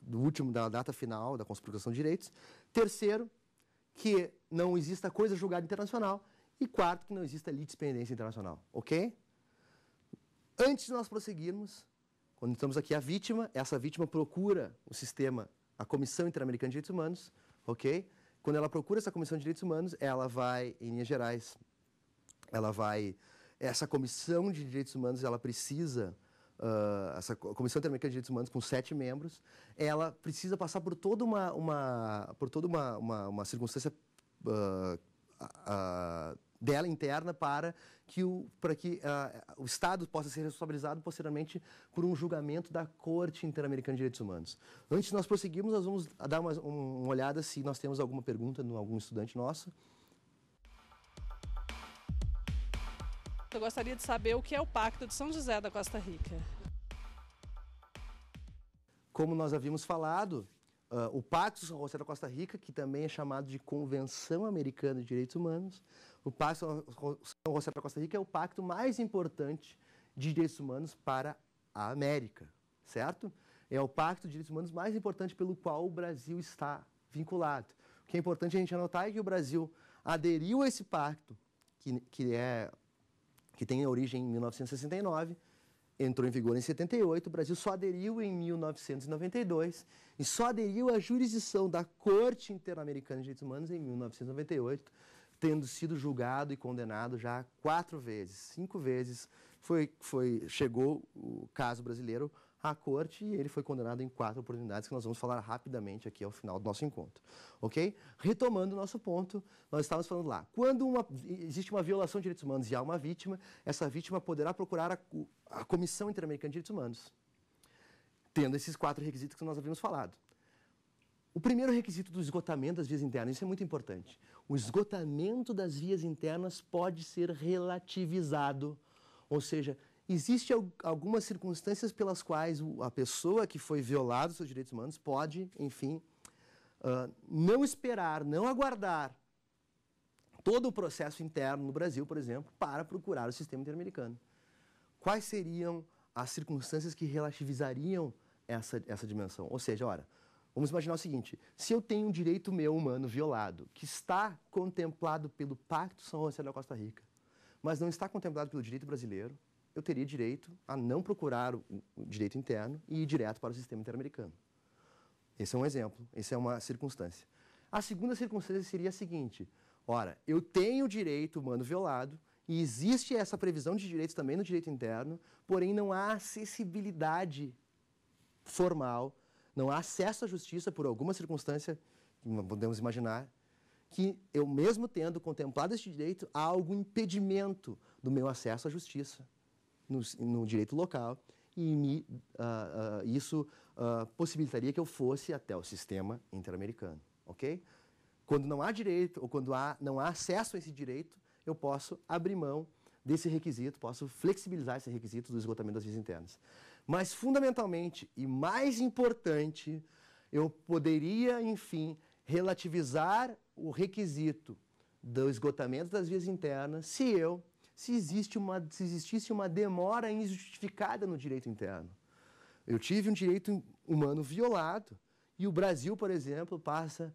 Speaker 1: do último, da data final da conspurgação de direitos. Terceiro, que não exista coisa julgada internacional. E quarto, que não exista litispendência internacional, ok? Antes de nós prosseguirmos, quando estamos aqui a vítima, essa vítima procura o sistema, a Comissão Interamericana de Direitos Humanos, ok? Quando ela procura essa Comissão de Direitos Humanos, ela vai, em Minas Gerais, ela vai, essa Comissão de Direitos Humanos, ela precisa, uh, essa Comissão Interamericana de Direitos Humanos, com sete membros, ela precisa passar por toda uma, uma por toda uma, uma, uma circunstância uh, uh, dela interna para que, o, para que uh, o Estado possa ser responsabilizado posteriormente por um julgamento da Corte Interamericana de Direitos Humanos. Antes de nós prosseguirmos, nós vamos dar uma, uma olhada se nós temos alguma pergunta de algum estudante nosso. Eu gostaria de saber o que é o Pacto de São José da Costa Rica. Como nós havíamos falado, uh, o Pacto de São José da Costa Rica, que também é chamado de Convenção Americana de Direitos Humanos, o Pacto São José para Costa Rica é o pacto mais importante de direitos humanos para a América, certo? É o pacto de direitos humanos mais importante pelo qual o Brasil está vinculado. O que é importante a gente anotar é que o Brasil aderiu a esse pacto, que, que, é, que tem origem em 1969, entrou em vigor em 78, o Brasil só aderiu em 1992 e só aderiu à jurisdição da Corte Interamericana de Direitos Humanos em 1998, tendo sido julgado e condenado já quatro vezes, cinco vezes. Foi, foi, chegou o caso brasileiro à corte e ele foi condenado em quatro oportunidades que nós vamos falar rapidamente aqui ao final do nosso encontro, ok? Retomando o nosso ponto, nós estávamos falando lá, quando uma, existe uma violação de direitos humanos e há uma vítima, essa vítima poderá procurar a, a Comissão Interamericana de Direitos Humanos, tendo esses quatro requisitos que nós havíamos falado. O primeiro requisito do esgotamento das vias internas, isso é muito importante o esgotamento das vias internas pode ser relativizado, ou seja, existem algumas circunstâncias pelas quais a pessoa que foi violada os seus direitos humanos pode, enfim, uh, não esperar, não aguardar todo o processo interno no Brasil, por exemplo, para procurar o sistema interamericano. Quais seriam as circunstâncias que relativizariam essa, essa dimensão? Ou seja, olha, Vamos imaginar o seguinte: se eu tenho um direito meu humano violado, que está contemplado pelo Pacto São José da Costa Rica, mas não está contemplado pelo direito brasileiro, eu teria direito a não procurar o, direito interno e ir direto para o sistema interamericano. Esse é um exemplo, essa é uma circunstância. A segunda circunstância seria a seguinte: ora, eu tenho o direito humano violado, e existe essa previsão de direitos também no direito interno, porém não há acessibilidade formal não há acesso à justiça por alguma circunstância que não podemos imaginar, que eu mesmo tendo contemplado este direito, há algum impedimento do meu acesso à justiça no, no direito local e me, uh, uh, isso uh, possibilitaria que eu fosse até o sistema interamericano, ok? Quando não há direito ou quando há, não há acesso a esse direito, eu posso abrir mão desse requisito, posso flexibilizar esse requisito do esgotamento das vias internas. Mas, fundamentalmente e mais importante, eu poderia, enfim, relativizar o requisito do esgotamento das vias internas se eu, se, existe uma, se existisse uma demora injustificada no direito interno. Eu tive um direito humano violado e o Brasil, por exemplo, passa,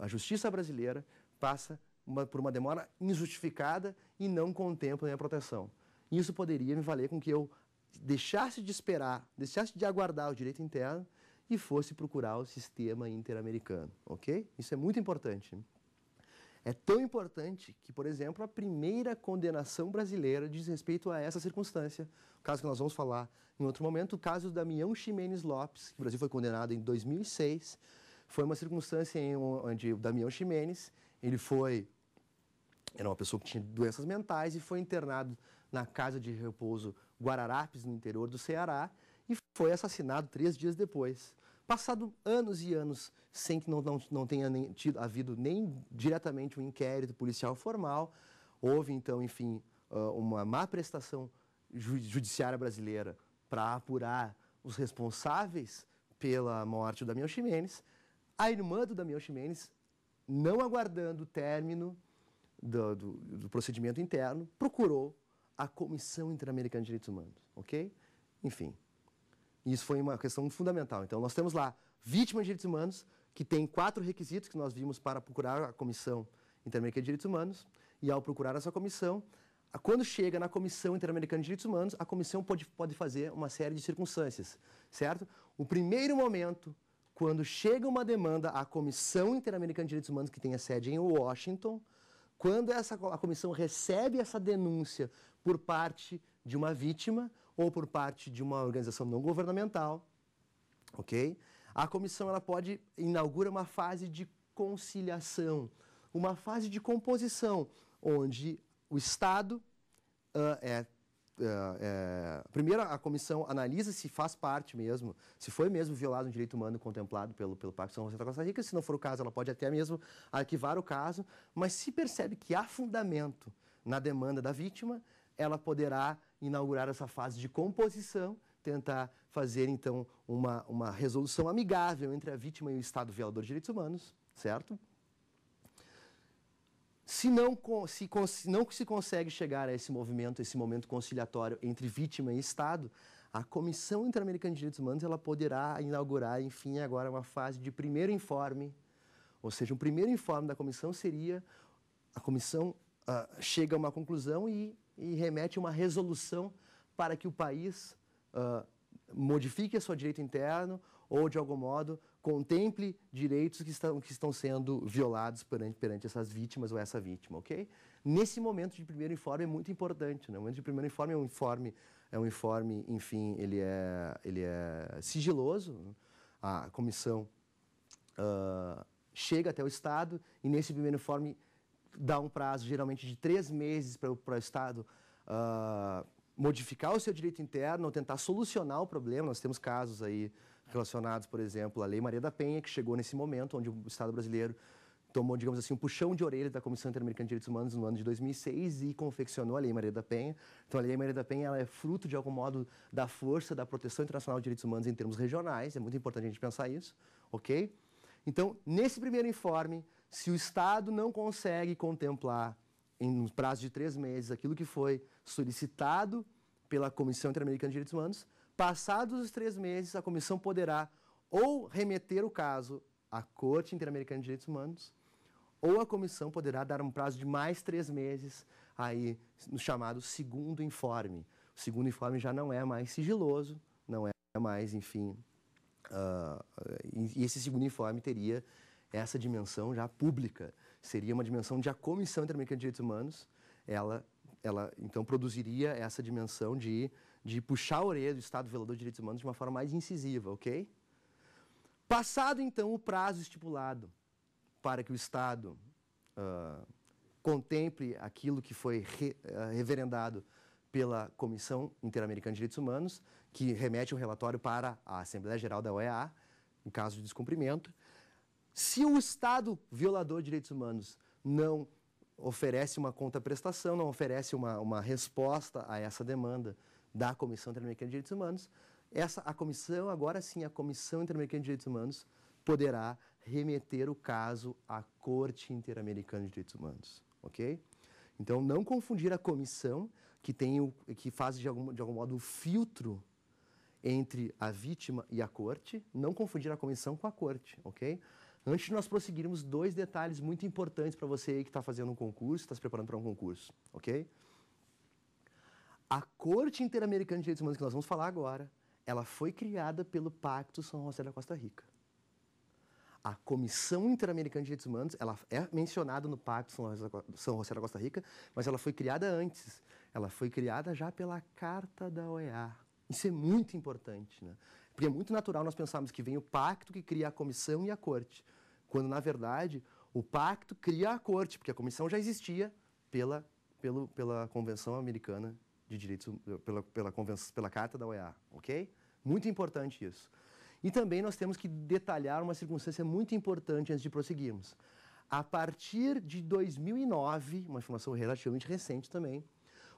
Speaker 1: a justiça brasileira passa uma, por uma demora injustificada e não contempla a minha proteção. Isso poderia me valer com que eu deixasse de esperar, deixasse de aguardar o direito interno e fosse procurar o sistema interamericano, ok? Isso é muito importante. É tão importante que, por exemplo, a primeira condenação brasileira diz respeito a essa circunstância. O caso que nós vamos falar em outro momento, o caso do Damião Ximenes Lopes, que o Brasil foi condenado em 2006, foi uma circunstância em onde o Damião Ximenes, ele foi era uma pessoa que tinha doenças mentais e foi internado na casa de repouso Guararapes, no interior do Ceará, e foi assassinado três dias depois. Passado anos e anos sem que não, não, não tenha nem, tido, havido nem diretamente um inquérito policial formal, houve então, enfim, ah, uma má prestação judiciária brasileira para apurar os responsáveis pela morte do Damião Ximenes. A irmã do Damião Ximenes, não aguardando o término do, do, do procedimento interno, procurou a Comissão Interamericana de Direitos Humanos, ok? Enfim, isso foi uma questão fundamental. Então, nós temos lá vítima de direitos humanos, que tem quatro requisitos que nós vimos para procurar a Comissão Interamericana de Direitos Humanos, e ao procurar essa comissão, quando chega na Comissão Interamericana de Direitos Humanos, a comissão pode, pode fazer uma série de circunstâncias, certo? O primeiro momento, quando chega uma demanda à Comissão Interamericana de Direitos Humanos, que tem a sede em Washington, quando essa, a comissão recebe essa denúncia por parte de uma vítima ou por parte de uma organização não governamental, ok? A comissão ela pode inaugura uma fase de conciliação, uma fase de composição, onde o Estado uh, é é, é, primeiro, a comissão analisa se faz parte mesmo, se foi mesmo violado um direito humano contemplado pelo, pelo Pacto São José da Costa Rica. Se não for o caso, ela pode até mesmo arquivar o caso, mas se percebe que há fundamento na demanda da vítima, ela poderá inaugurar essa fase de composição, tentar fazer, então, uma, uma resolução amigável entre a vítima e o Estado violador de direitos humanos, certo? Se não se, não se consegue chegar a esse movimento, esse momento conciliatório entre vítima e Estado, a Comissão Interamericana de Direitos Humanos ela poderá inaugurar, enfim, agora uma fase de primeiro informe, ou seja, um primeiro informe da comissão seria a comissão uh, chega a uma conclusão e e remete uma resolução para que o país uh, modifique a sua direito interno ou, de algum modo, contemple direitos que estão, que estão sendo violados perante, perante essas vítimas ou essa vítima, ok? Nesse momento de primeiro informe é muito importante, né? O momento de primeiro informe é um informe, é um informe enfim, ele é, ele é sigiloso, né? a comissão uh, chega até o Estado e nesse primeiro informe dá um prazo geralmente de três meses para o Estado uh, modificar o seu direito interno ou tentar solucionar o problema. Nós temos casos aí relacionados, por exemplo, à Lei Maria da Penha, que chegou nesse momento onde o Estado brasileiro tomou, digamos assim, um puxão de orelha da Comissão Interamericana de Direitos Humanos no ano de 2006 e confeccionou a Lei Maria da Penha. Então, a Lei Maria da Penha ela é fruto, de algum modo, da força da proteção internacional de direitos humanos em termos regionais. É muito importante a gente pensar isso, ok? Então, nesse primeiro informe, se o Estado não consegue contemplar, em um prazo de três meses, aquilo que foi solicitado pela Comissão Interamericana de Direitos Humanos, passados os três meses, a comissão poderá ou remeter o caso à Corte Interamericana de Direitos Humanos, ou a comissão poderá dar um prazo de mais três meses aí no chamado segundo informe. O segundo informe já não é mais sigiloso, não é mais, enfim, uh, e esse segundo informe teria essa dimensão já pública, seria uma dimensão de a Comissão Interamericana de Direitos Humanos, ela, ela então produziria essa dimensão de, de puxar a orelha do Estado velador de direitos humanos de uma forma mais incisiva, ok? Passado então o prazo estipulado para que o Estado uh, contemple aquilo que foi re, uh, reverendado pela Comissão Interamericana de Direitos Humanos, que remete um relatório para a Assembleia Geral da OEA, em caso de descumprimento, se o Estado, violador de direitos humanos, não oferece uma contraprestação, não oferece uma, uma resposta a essa demanda da Comissão Interamericana de Direitos Humanos, essa, a comissão, agora sim, a Comissão Interamericana de Direitos Humanos poderá remeter o caso à Corte Interamericana de Direitos Humanos, ok? Então, não confundir a comissão, que, tem o, que faz de algum, de algum modo o filtro entre a vítima e a corte, não confundir a comissão com a corte, ok? Antes de nós prosseguirmos, dois detalhes muito importantes para você aí que está fazendo um concurso, está se preparando para um concurso, ok? A Corte Interamericana de Direitos Humanos, que nós vamos falar agora, ela foi criada pelo Pacto São José da Costa Rica. A Comissão Interamericana de Direitos Humanos, ela é mencionada no Pacto São José da Costa Rica, mas ela foi criada antes. Ela foi criada já pela Carta da OEA. Isso é muito importante, né? Porque é muito natural nós pensarmos que vem o pacto que cria a comissão e a corte, quando, na verdade, o pacto cria a corte, porque a comissão já existia pela, pelo, pela Convenção Americana de Direitos, pela, pela, pela Carta da OEA, ok? Muito importante isso. E também nós temos que detalhar uma circunstância muito importante antes de prosseguirmos. A partir de 2009, uma informação relativamente recente também,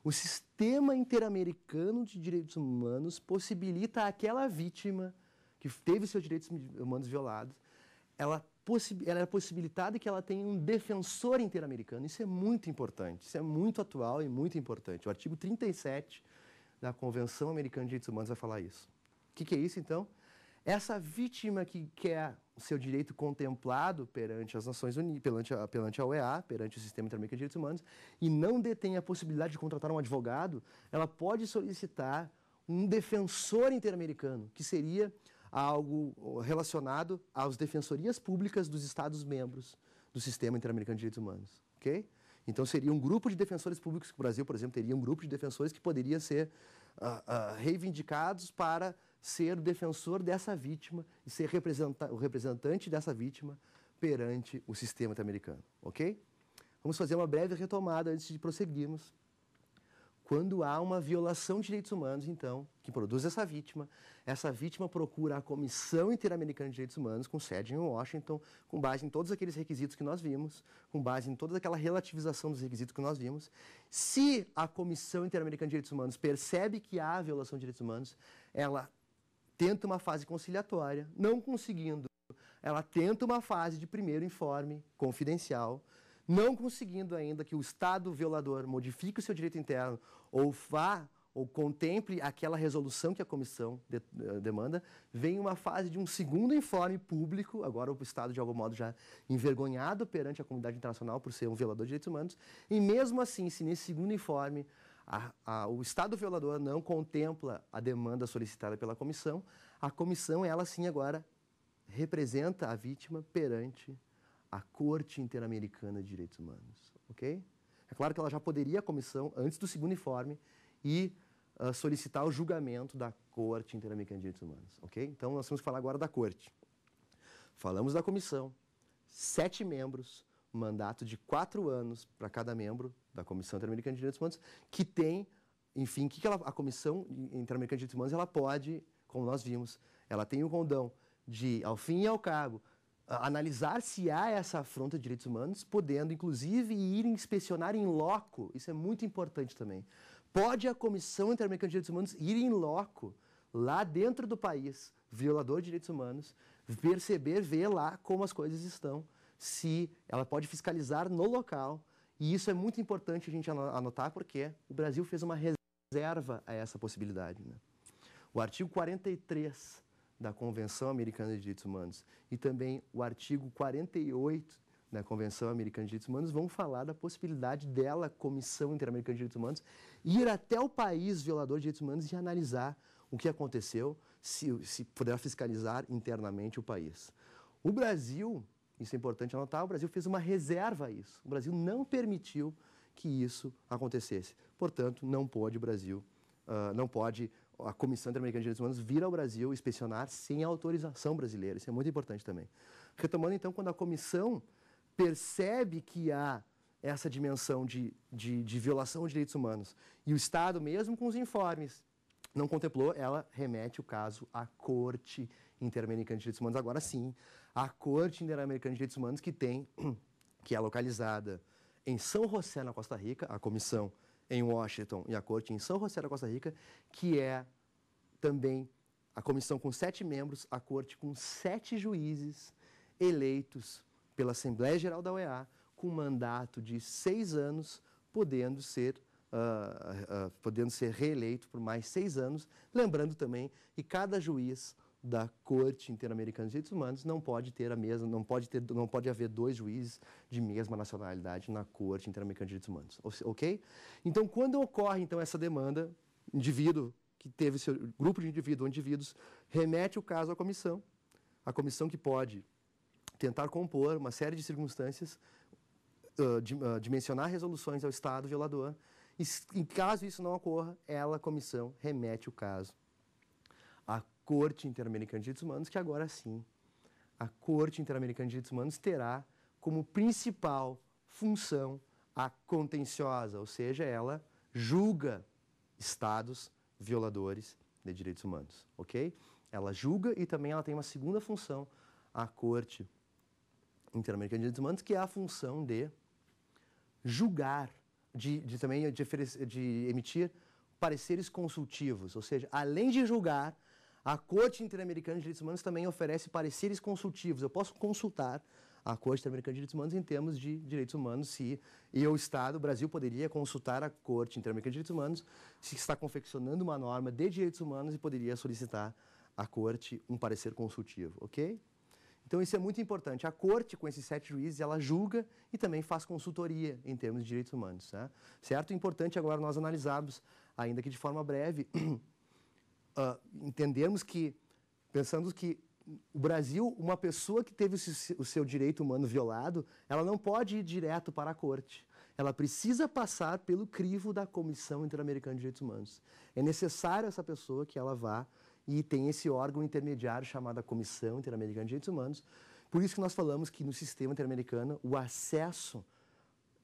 Speaker 1: o sistema interamericano de direitos humanos possibilita àquela vítima que teve seus direitos humanos violados, ela ela é possibilitada que ela tenha um defensor interamericano. Isso é muito importante, isso é muito atual e muito importante. O artigo 37 da Convenção Americana de Direitos Humanos vai falar isso. O que, que é isso, então? Essa vítima que quer o seu direito contemplado perante as Nações Unidas, perante a, perante a OEA, perante o Sistema Interamericano de Direitos Humanos, e não detém a possibilidade de contratar um advogado, ela pode solicitar um defensor interamericano, que seria algo relacionado às defensorias públicas dos Estados-membros do Sistema Interamericano de Direitos Humanos, ok? Então seria um grupo de defensores públicos, que o Brasil, por exemplo, teria um grupo de defensores que poderia ser uh, uh, reivindicados para ser o defensor dessa vítima e ser representa o representante dessa vítima perante o sistema americano, ok? Vamos fazer uma breve retomada antes de prosseguirmos. Quando há uma violação de direitos humanos, então, que produz essa vítima, essa vítima procura a Comissão Interamericana de Direitos Humanos, com sede em Washington, com base em todos aqueles requisitos que nós vimos, com base em toda aquela relativização dos requisitos que nós vimos. Se a Comissão Interamericana de Direitos Humanos percebe que há violação de direitos humanos, ela tenta uma fase conciliatória, não conseguindo. Ela tenta uma fase de primeiro informe confidencial, não conseguindo ainda que o Estado violador modifique o seu direito interno ou vá ou contemple aquela resolução que a comissão de, uh, demanda, vem uma fase de um segundo informe público, agora o Estado de algum modo já envergonhado perante a comunidade internacional por ser um violador de direitos humanos, e mesmo assim, se nesse segundo informe a, a, o Estado violador não contempla a demanda solicitada pela comissão. A comissão, ela sim, agora representa a vítima perante a Corte Interamericana de Direitos Humanos, ok? É claro que ela já poderia, a comissão, antes do segundo informe, e uh, ah, solicitar o julgamento da Corte Interamericana de Direitos Humanos, ok? Então, nós vamos falar agora da Corte. Falamos da comissão, sete membros, mandato de quatro anos para cada membro, da Comissão Interamericana de Direitos Humanos, que tem, enfim, que, que ela, a Comissão Interamericana de Direitos Humanos ela pode, como nós vimos, ela tem o condão de, ao fim e ao cabo, analisar se há essa afronta de direitos humanos, podendo, inclusive, ir inspecionar em loco, isso é muito importante também. Pode a Comissão Interamericana de Direitos Humanos ir em loco, lá dentro do país, violador de direitos humanos, perceber, ver lá como as coisas estão, se ela pode fiscalizar no local e isso é muito importante a gente anotar, porque o Brasil fez uma reserva a essa possibilidade. Né? O artigo 43 da Convenção Americana de Direitos Humanos e também o artigo 48 da Convenção Americana de Direitos Humanos vão falar da possibilidade dela, Comissão Interamericana de Direitos Humanos, ir até o país violador de direitos humanos e analisar o que aconteceu, se, se puder fiscalizar internamente o país. O Brasil isso é importante anotar. O Brasil fez uma reserva a isso. O Brasil não permitiu que isso acontecesse. Portanto, não pode o Brasil, uh, não pode a Comissão Interamericana de Direitos Humanos vir ao Brasil inspecionar sem autorização brasileira. Isso é muito importante também. Retomando, então, quando a comissão percebe que há essa dimensão de, de, de violação de direitos humanos e o Estado, mesmo com os informes não contemplou, ela remete o caso à Corte Interamericana de Direitos Humanos. Agora sim, a Corte Interamericana de Direitos Humanos que tem, que é localizada em São José, na Costa Rica, a comissão em Washington e a corte em São José na Costa Rica, que é também a comissão com sete membros, a corte com sete juízes eleitos pela Assembleia Geral da OEA, com mandato de seis anos, podendo ser uh, podendo ser reeleito por mais seis anos. Lembrando também que cada juiz da Corte Interamericana de Direitos Humanos não pode ter a mesma, não pode ter, não pode haver dois juízes de mesma nacionalidade na Corte Interamericana de Direitos Humanos, ok? Então, quando ocorre então essa demanda, indivíduo que teve seu grupo de indivíduos ou indivíduos remete o caso à comissão, a comissão que pode tentar compor uma série de circunstâncias, uh, dimensionar resoluções ao Estado violador e, em caso isso não ocorra, ela, a comissão, remete o caso à Corte Interamericana de Direitos Humanos, que agora sim, a Corte Interamericana de Direitos Humanos terá como principal função a contenciosa, ou seja, ela julga estados violadores de direitos humanos, ok? Ela julga e também ela tem uma segunda função, a Corte Interamericana de Direitos Humanos, que é a função de julgar de, de também de, de emitir pareceres consultivos, ou seja, além de julgar, a Corte Interamericana de Direitos Humanos também oferece pareceres consultivos. Eu posso consultar a Corte Interamericana de Direitos Humanos em termos de direitos humanos, se eu, Estado, o Brasil, poderia consultar a Corte Interamericana de Direitos Humanos, se está confeccionando uma norma de direitos humanos e poderia solicitar à Corte um parecer consultivo, ok? Então isso é muito importante. A corte, com esses sete juízes, ela julga e também faz consultoria em termos de direitos humanos. Né? Certo? Importante agora nós analisarmos, ainda que de forma breve, uh, entendermos que, pensando que o Brasil, uma pessoa que teve o seu direito humano violado, ela não pode ir direto para a corte. Ela precisa passar pelo crivo da Comissão Interamericana de Direitos Humanos. É necessário essa pessoa que ela vá e tem esse órgão intermediário chamado a Comissão Interamericana de Direitos Humanos. Por isso que nós falamos que no sistema interamericano o acesso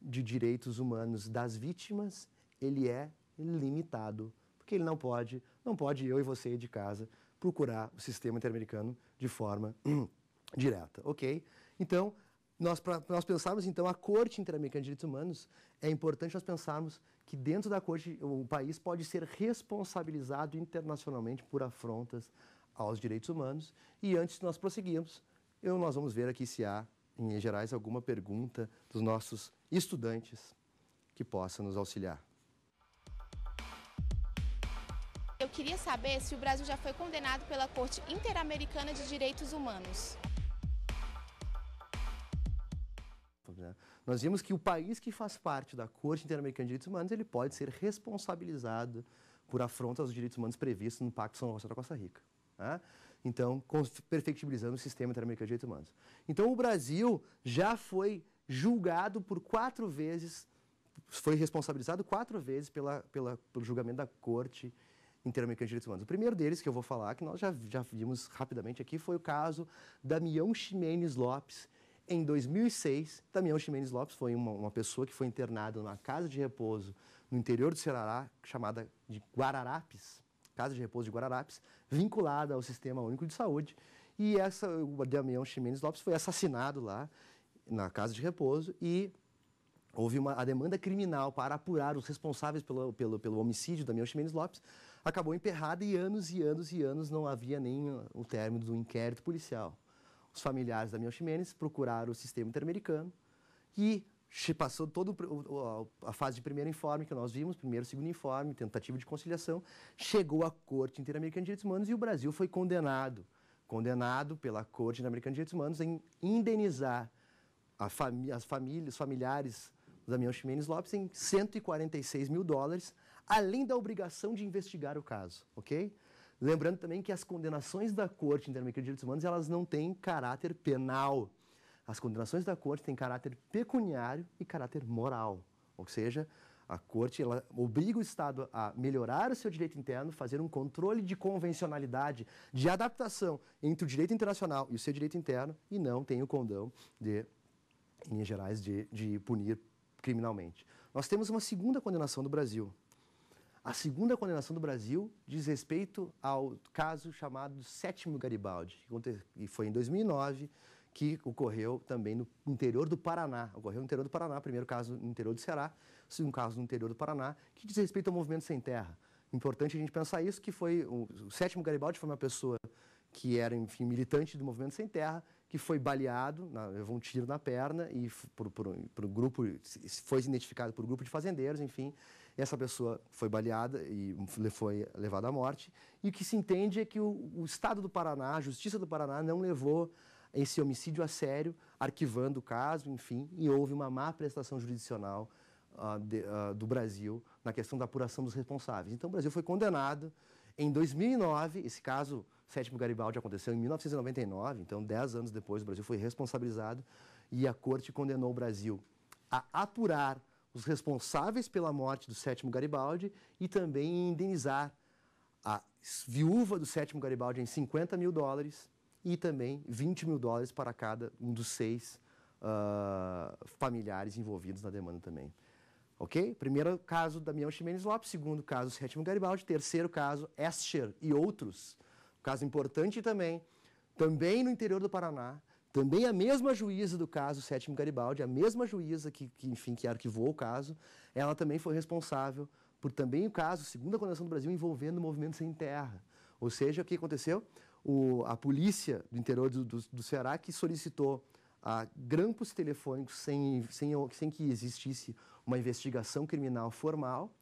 Speaker 1: de direitos humanos das vítimas ele é limitado, porque ele não pode, não pode eu e você de casa procurar o sistema interamericano de forma direta, ok? Então, nós, pra, nós pensarmos, então, a Corte Interamericana de Direitos Humanos, é importante nós pensarmos que dentro da corte o país pode ser responsabilizado internacionalmente por afrontas aos direitos humanos. E antes de nós prosseguirmos, eu, nós vamos ver aqui se há, em Minas Gerais, alguma pergunta dos nossos estudantes que possa nos auxiliar. Eu queria saber se o Brasil já foi condenado pela Corte Interamericana de Direitos Humanos. Nós vimos que o país que faz parte da Corte Interamericana de Direitos Humanos, ele pode ser responsabilizado por afronta aos direitos humanos previstos no Pacto São José da Costa Rica. Né? Então, perfectibilizando o sistema interamericano de direitos humanos. Então, o Brasil já foi julgado por quatro vezes, foi responsabilizado quatro vezes pela, pela pelo julgamento da Corte Interamericana de Direitos Humanos. O primeiro deles que eu vou falar, que nós já, já vimos rapidamente aqui, foi o caso da Damião Ximenes Lopes, em 2006, Damião Ximenes Lopes foi uma, uma pessoa que foi internada numa casa de repouso no interior do Ceará, chamada de Guararapes, casa de repouso de Guararapes, vinculada ao Sistema Único de Saúde. E essa, o Damião Ximenes Lopes foi assassinado lá, na casa de repouso, e houve uma, a demanda criminal para apurar os responsáveis pelo, pelo, pelo homicídio da Damião Ximenes Lopes acabou emperrada e anos e anos e anos não havia nem o término do inquérito policial os familiares da Damião Ximenes procuraram o sistema interamericano e passou toda a fase de primeiro informe que nós vimos, primeiro, segundo informe, tentativa de conciliação, chegou à Corte Interamericana de Direitos Humanos e o Brasil foi condenado, condenado pela Corte Interamericana de Direitos Humanos em indenizar as famílias, os familiares do Damião Ximenes Lopes em 146 mil dólares, além da obrigação de investigar o caso, ok? Lembrando também que as condenações da Corte Interamericana de Direitos Humanos, elas não têm caráter penal. As condenações da Corte têm caráter pecuniário e caráter moral. Ou seja, a Corte ela obriga o Estado a melhorar o seu direito interno, fazer um controle de convencionalidade, de adaptação entre o direito internacional e o seu direito interno, e não tem o condão de, em linhas gerais, de, de punir criminalmente. Nós temos uma segunda condenação do Brasil, a segunda condenação do Brasil diz respeito ao caso chamado Sétimo Garibaldi, que foi em 2009, que ocorreu também no interior do Paraná. Ocorreu no interior do Paraná, primeiro caso no interior do Ceará, segundo caso no interior do Paraná, que diz respeito ao movimento sem terra. Importante a gente pensar isso, que foi o, o Sétimo Garibaldi foi uma pessoa que era, enfim, militante do movimento sem terra, que foi baleado, na, levou um tiro na perna e por, por, por um grupo, foi identificado por um grupo de fazendeiros, enfim, essa pessoa foi baleada e foi levada à morte. E o que se entende é que o, o Estado do Paraná, a Justiça do Paraná, não levou esse homicídio a sério, arquivando o caso, enfim, e houve uma má prestação jurisdicional uh, de, uh, do Brasil na questão da apuração dos responsáveis. Então, o Brasil foi condenado em 2009, esse caso Sétimo Garibaldi aconteceu em 1999, então 10 anos depois o Brasil foi responsabilizado e a corte condenou o Brasil a apurar os responsáveis pela morte do sétimo Garibaldi e também indenizar a viúva do sétimo Garibaldi em 50 mil dólares e também 20 mil dólares para cada um dos seis uh, familiares envolvidos na demanda também. Ok? Primeiro caso, Damião Ximenes Lopes. Segundo caso, Sétimo Garibaldi. Terceiro caso, Escher e outros. caso importante também, também no interior do Paraná, também a mesma juíza do caso Sétimo Garibaldi, a mesma juíza que, que, enfim, que arquivou o caso, ela também foi responsável por também o caso, segundo a condenação do Brasil, envolvendo o movimento sem terra. Ou seja, o que aconteceu? O, a polícia do interior do, do, do Ceará que solicitou a grampos telefônicos sem, sem, sem que existisse uma investigação criminal formal,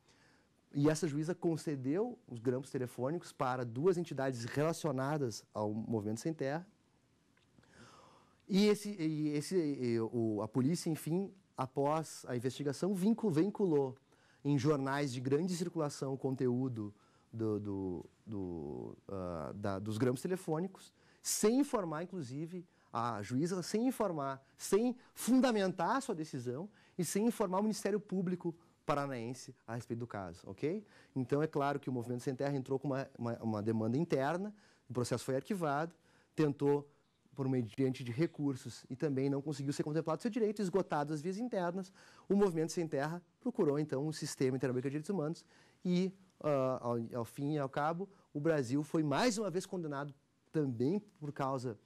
Speaker 1: e essa juíza concedeu os grampos telefônicos para duas entidades relacionadas ao Movimento Sem Terra, e, esse, e esse, e o, a polícia, enfim, após a investigação, vincul, vinculou em jornais de grande circulação o conteúdo do, do, do, uh, da, dos grampos telefônicos, sem informar, inclusive, a juíza, sem informar, sem fundamentar a sua decisão e sem informar o Ministério Público paranaense a respeito do caso, ok? Então, é claro que o Movimento Sem Terra entrou com uma, uma, uma demanda interna, o processo foi arquivado, tentou por mediante de recursos e também não conseguiu ser contemplado seu direito, esgotado as vias internas, o Movimento Sem Terra procurou então um sistema interamericano de direitos humanos e, uh, ao, ao, fim e ao cabo, o Brasil foi mais uma vez condenado também por causa,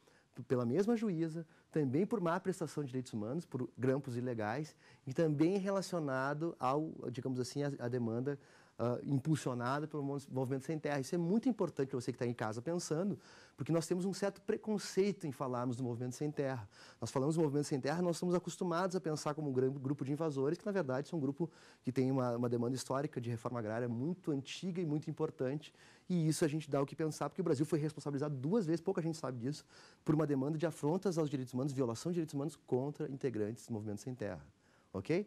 Speaker 1: pela mesma juíza, também por má prestação de direitos humanos, por grampos ilegais e também relacionado ao, digamos assim, à demanda uh, impulsionada pelo Movimento Sem Terra. Isso é muito importante para você que está em casa pensando, porque nós temos um certo preconceito em falarmos do Movimento Sem Terra. Nós falamos do Movimento Sem Terra, nós estamos acostumados a pensar como um grande grupo de invasores, que na verdade são um grupo que tem uma, uma demanda histórica de reforma agrária muito antiga e muito importante, e isso a gente dá o que pensar, porque o Brasil foi responsabilizado duas vezes, pouca gente sabe disso, por uma demanda de afrontas aos direitos humanos, violação de direitos humanos contra integrantes do Movimento Sem Terra. Ok?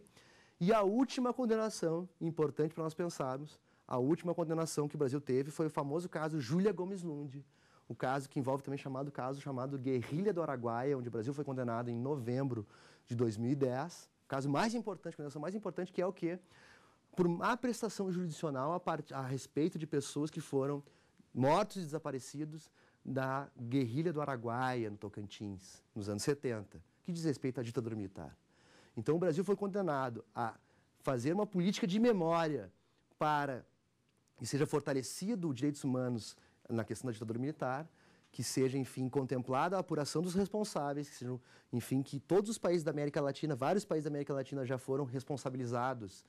Speaker 1: E a última condenação, importante para nós pensarmos, a última condenação que o Brasil teve foi o famoso caso Júlia Gomes Lund, o caso que envolve também chamado caso chamado Guerrilha do Araguaia, onde o Brasil foi condenado em novembro de 2010. O caso mais importante, a condenação mais importante, que é o quê? Por má prestação jurisdicional a, part... a respeito de pessoas que foram mortos e desaparecidos da Guerrilha do Araguaia, no Tocantins, nos anos 70, que diz respeito à ditadura militar. Então o Brasil foi condenado a fazer uma política de memória para que seja fortalecido os direitos humanos na questão da ditadura militar, que seja, enfim, contemplada a apuração dos responsáveis, que sejam, enfim, que todos os países da América Latina, vários países da América Latina já foram responsabilizados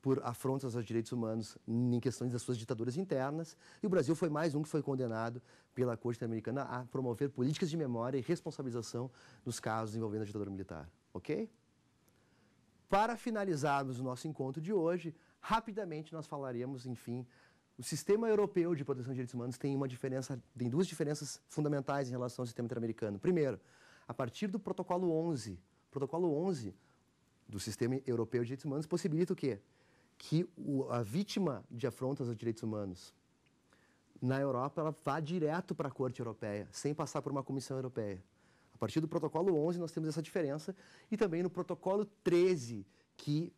Speaker 1: por afrontas aos direitos humanos em questões das suas ditaduras internas. E o Brasil foi mais um que foi condenado pela Corte Americana a promover políticas de memória e responsabilização nos casos envolvendo a ditadura militar. Ok? Para finalizarmos o nosso encontro de hoje, rapidamente nós falaremos, enfim, o sistema europeu de proteção de direitos humanos tem uma diferença, tem duas diferenças fundamentais em relação ao sistema interamericano. Primeiro, a partir do protocolo 11, protocolo 11 do sistema europeu de direitos humanos possibilita o quê? Que o, a vítima de afrontas aos direitos humanos na Europa ela vá direto para a Corte Europeia, sem passar por uma comissão europeia. A partir do protocolo 11, nós temos essa diferença, e também no protocolo 13, que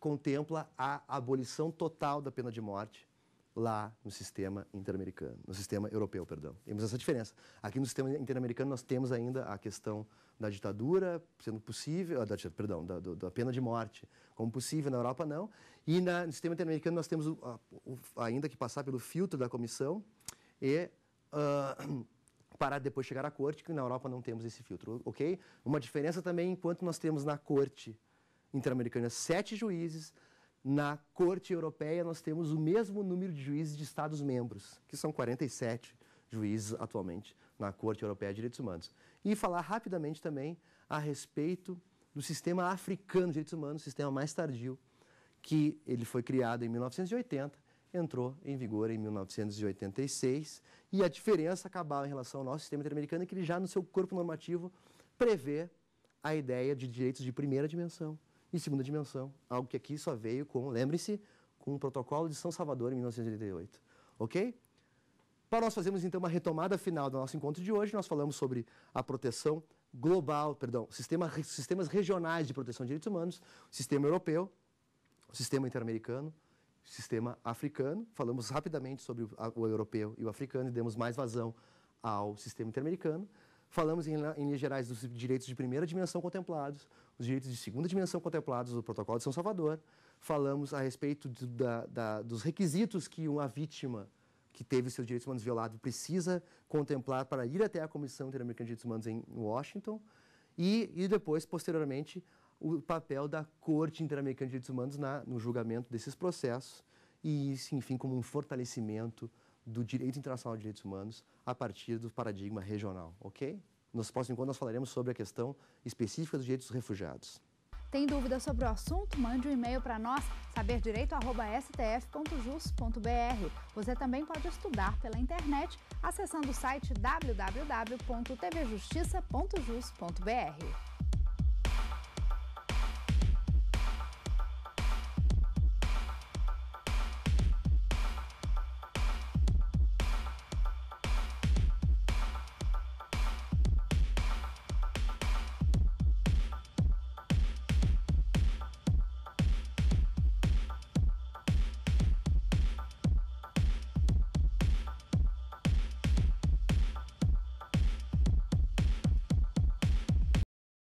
Speaker 1: contempla a abolição total da pena de morte lá no sistema interamericano, no sistema europeu, perdão. Temos essa diferença. Aqui no sistema interamericano nós temos ainda a questão da ditadura sendo possível, ah, da, perdão, da, da pena de morte como possível, na Europa não. E na, no sistema interamericano nós temos o, a, o, ainda que passar pelo filtro da comissão e uh, para depois chegar à corte, que na Europa não temos esse filtro, ok? Uma diferença também, enquanto nós temos na corte interamericana sete juízes, na corte europeia nós temos o mesmo número de juízes de Estados membros, que são 47 juízes atualmente na Corte Europeia de Direitos Humanos. E falar rapidamente também a respeito do sistema africano de direitos humanos, sistema mais tardio, que ele foi criado em 1980 entrou em vigor em 1986 e a diferença acabava em relação ao nosso sistema interamericano é que ele já no seu corpo normativo prevê a ideia de direitos de primeira dimensão e segunda dimensão, algo que aqui só veio com, lembre-se, com o protocolo de São Salvador em 1988, ok? Para nós fazermos então uma retomada final do nosso encontro de hoje, nós falamos sobre a proteção global, perdão, sistema, sistemas regionais de proteção de direitos humanos, sistema europeu, sistema interamericano, sistema africano, falamos rapidamente sobre o, o europeu e o africano e demos mais vazão ao sistema interamericano. Falamos em, em linhas gerais dos direitos de primeira dimensão contemplados, os direitos de segunda dimensão contemplados do Protocolo de São Salvador. Falamos a respeito do, da, da, dos requisitos que uma vítima que teve seus direitos humanos violados precisa contemplar para ir até a Comissão Interamericana de Direitos Humanos em Washington. E, e depois, posteriormente, o papel da Corte Interamericana de Direitos Humanos na, no julgamento desses processos e isso, enfim, como um fortalecimento do direito internacional de direitos humanos a partir do paradigma regional, ok? Nos próximos encontros nós falaremos sobre a questão específica dos direitos dos refugiados. Tem dúvida sobre o assunto? Mande um e-mail para nós, saberdireito.stf.jus.br. Você também pode estudar pela internet acessando o site www.tvjustiça.jus.br.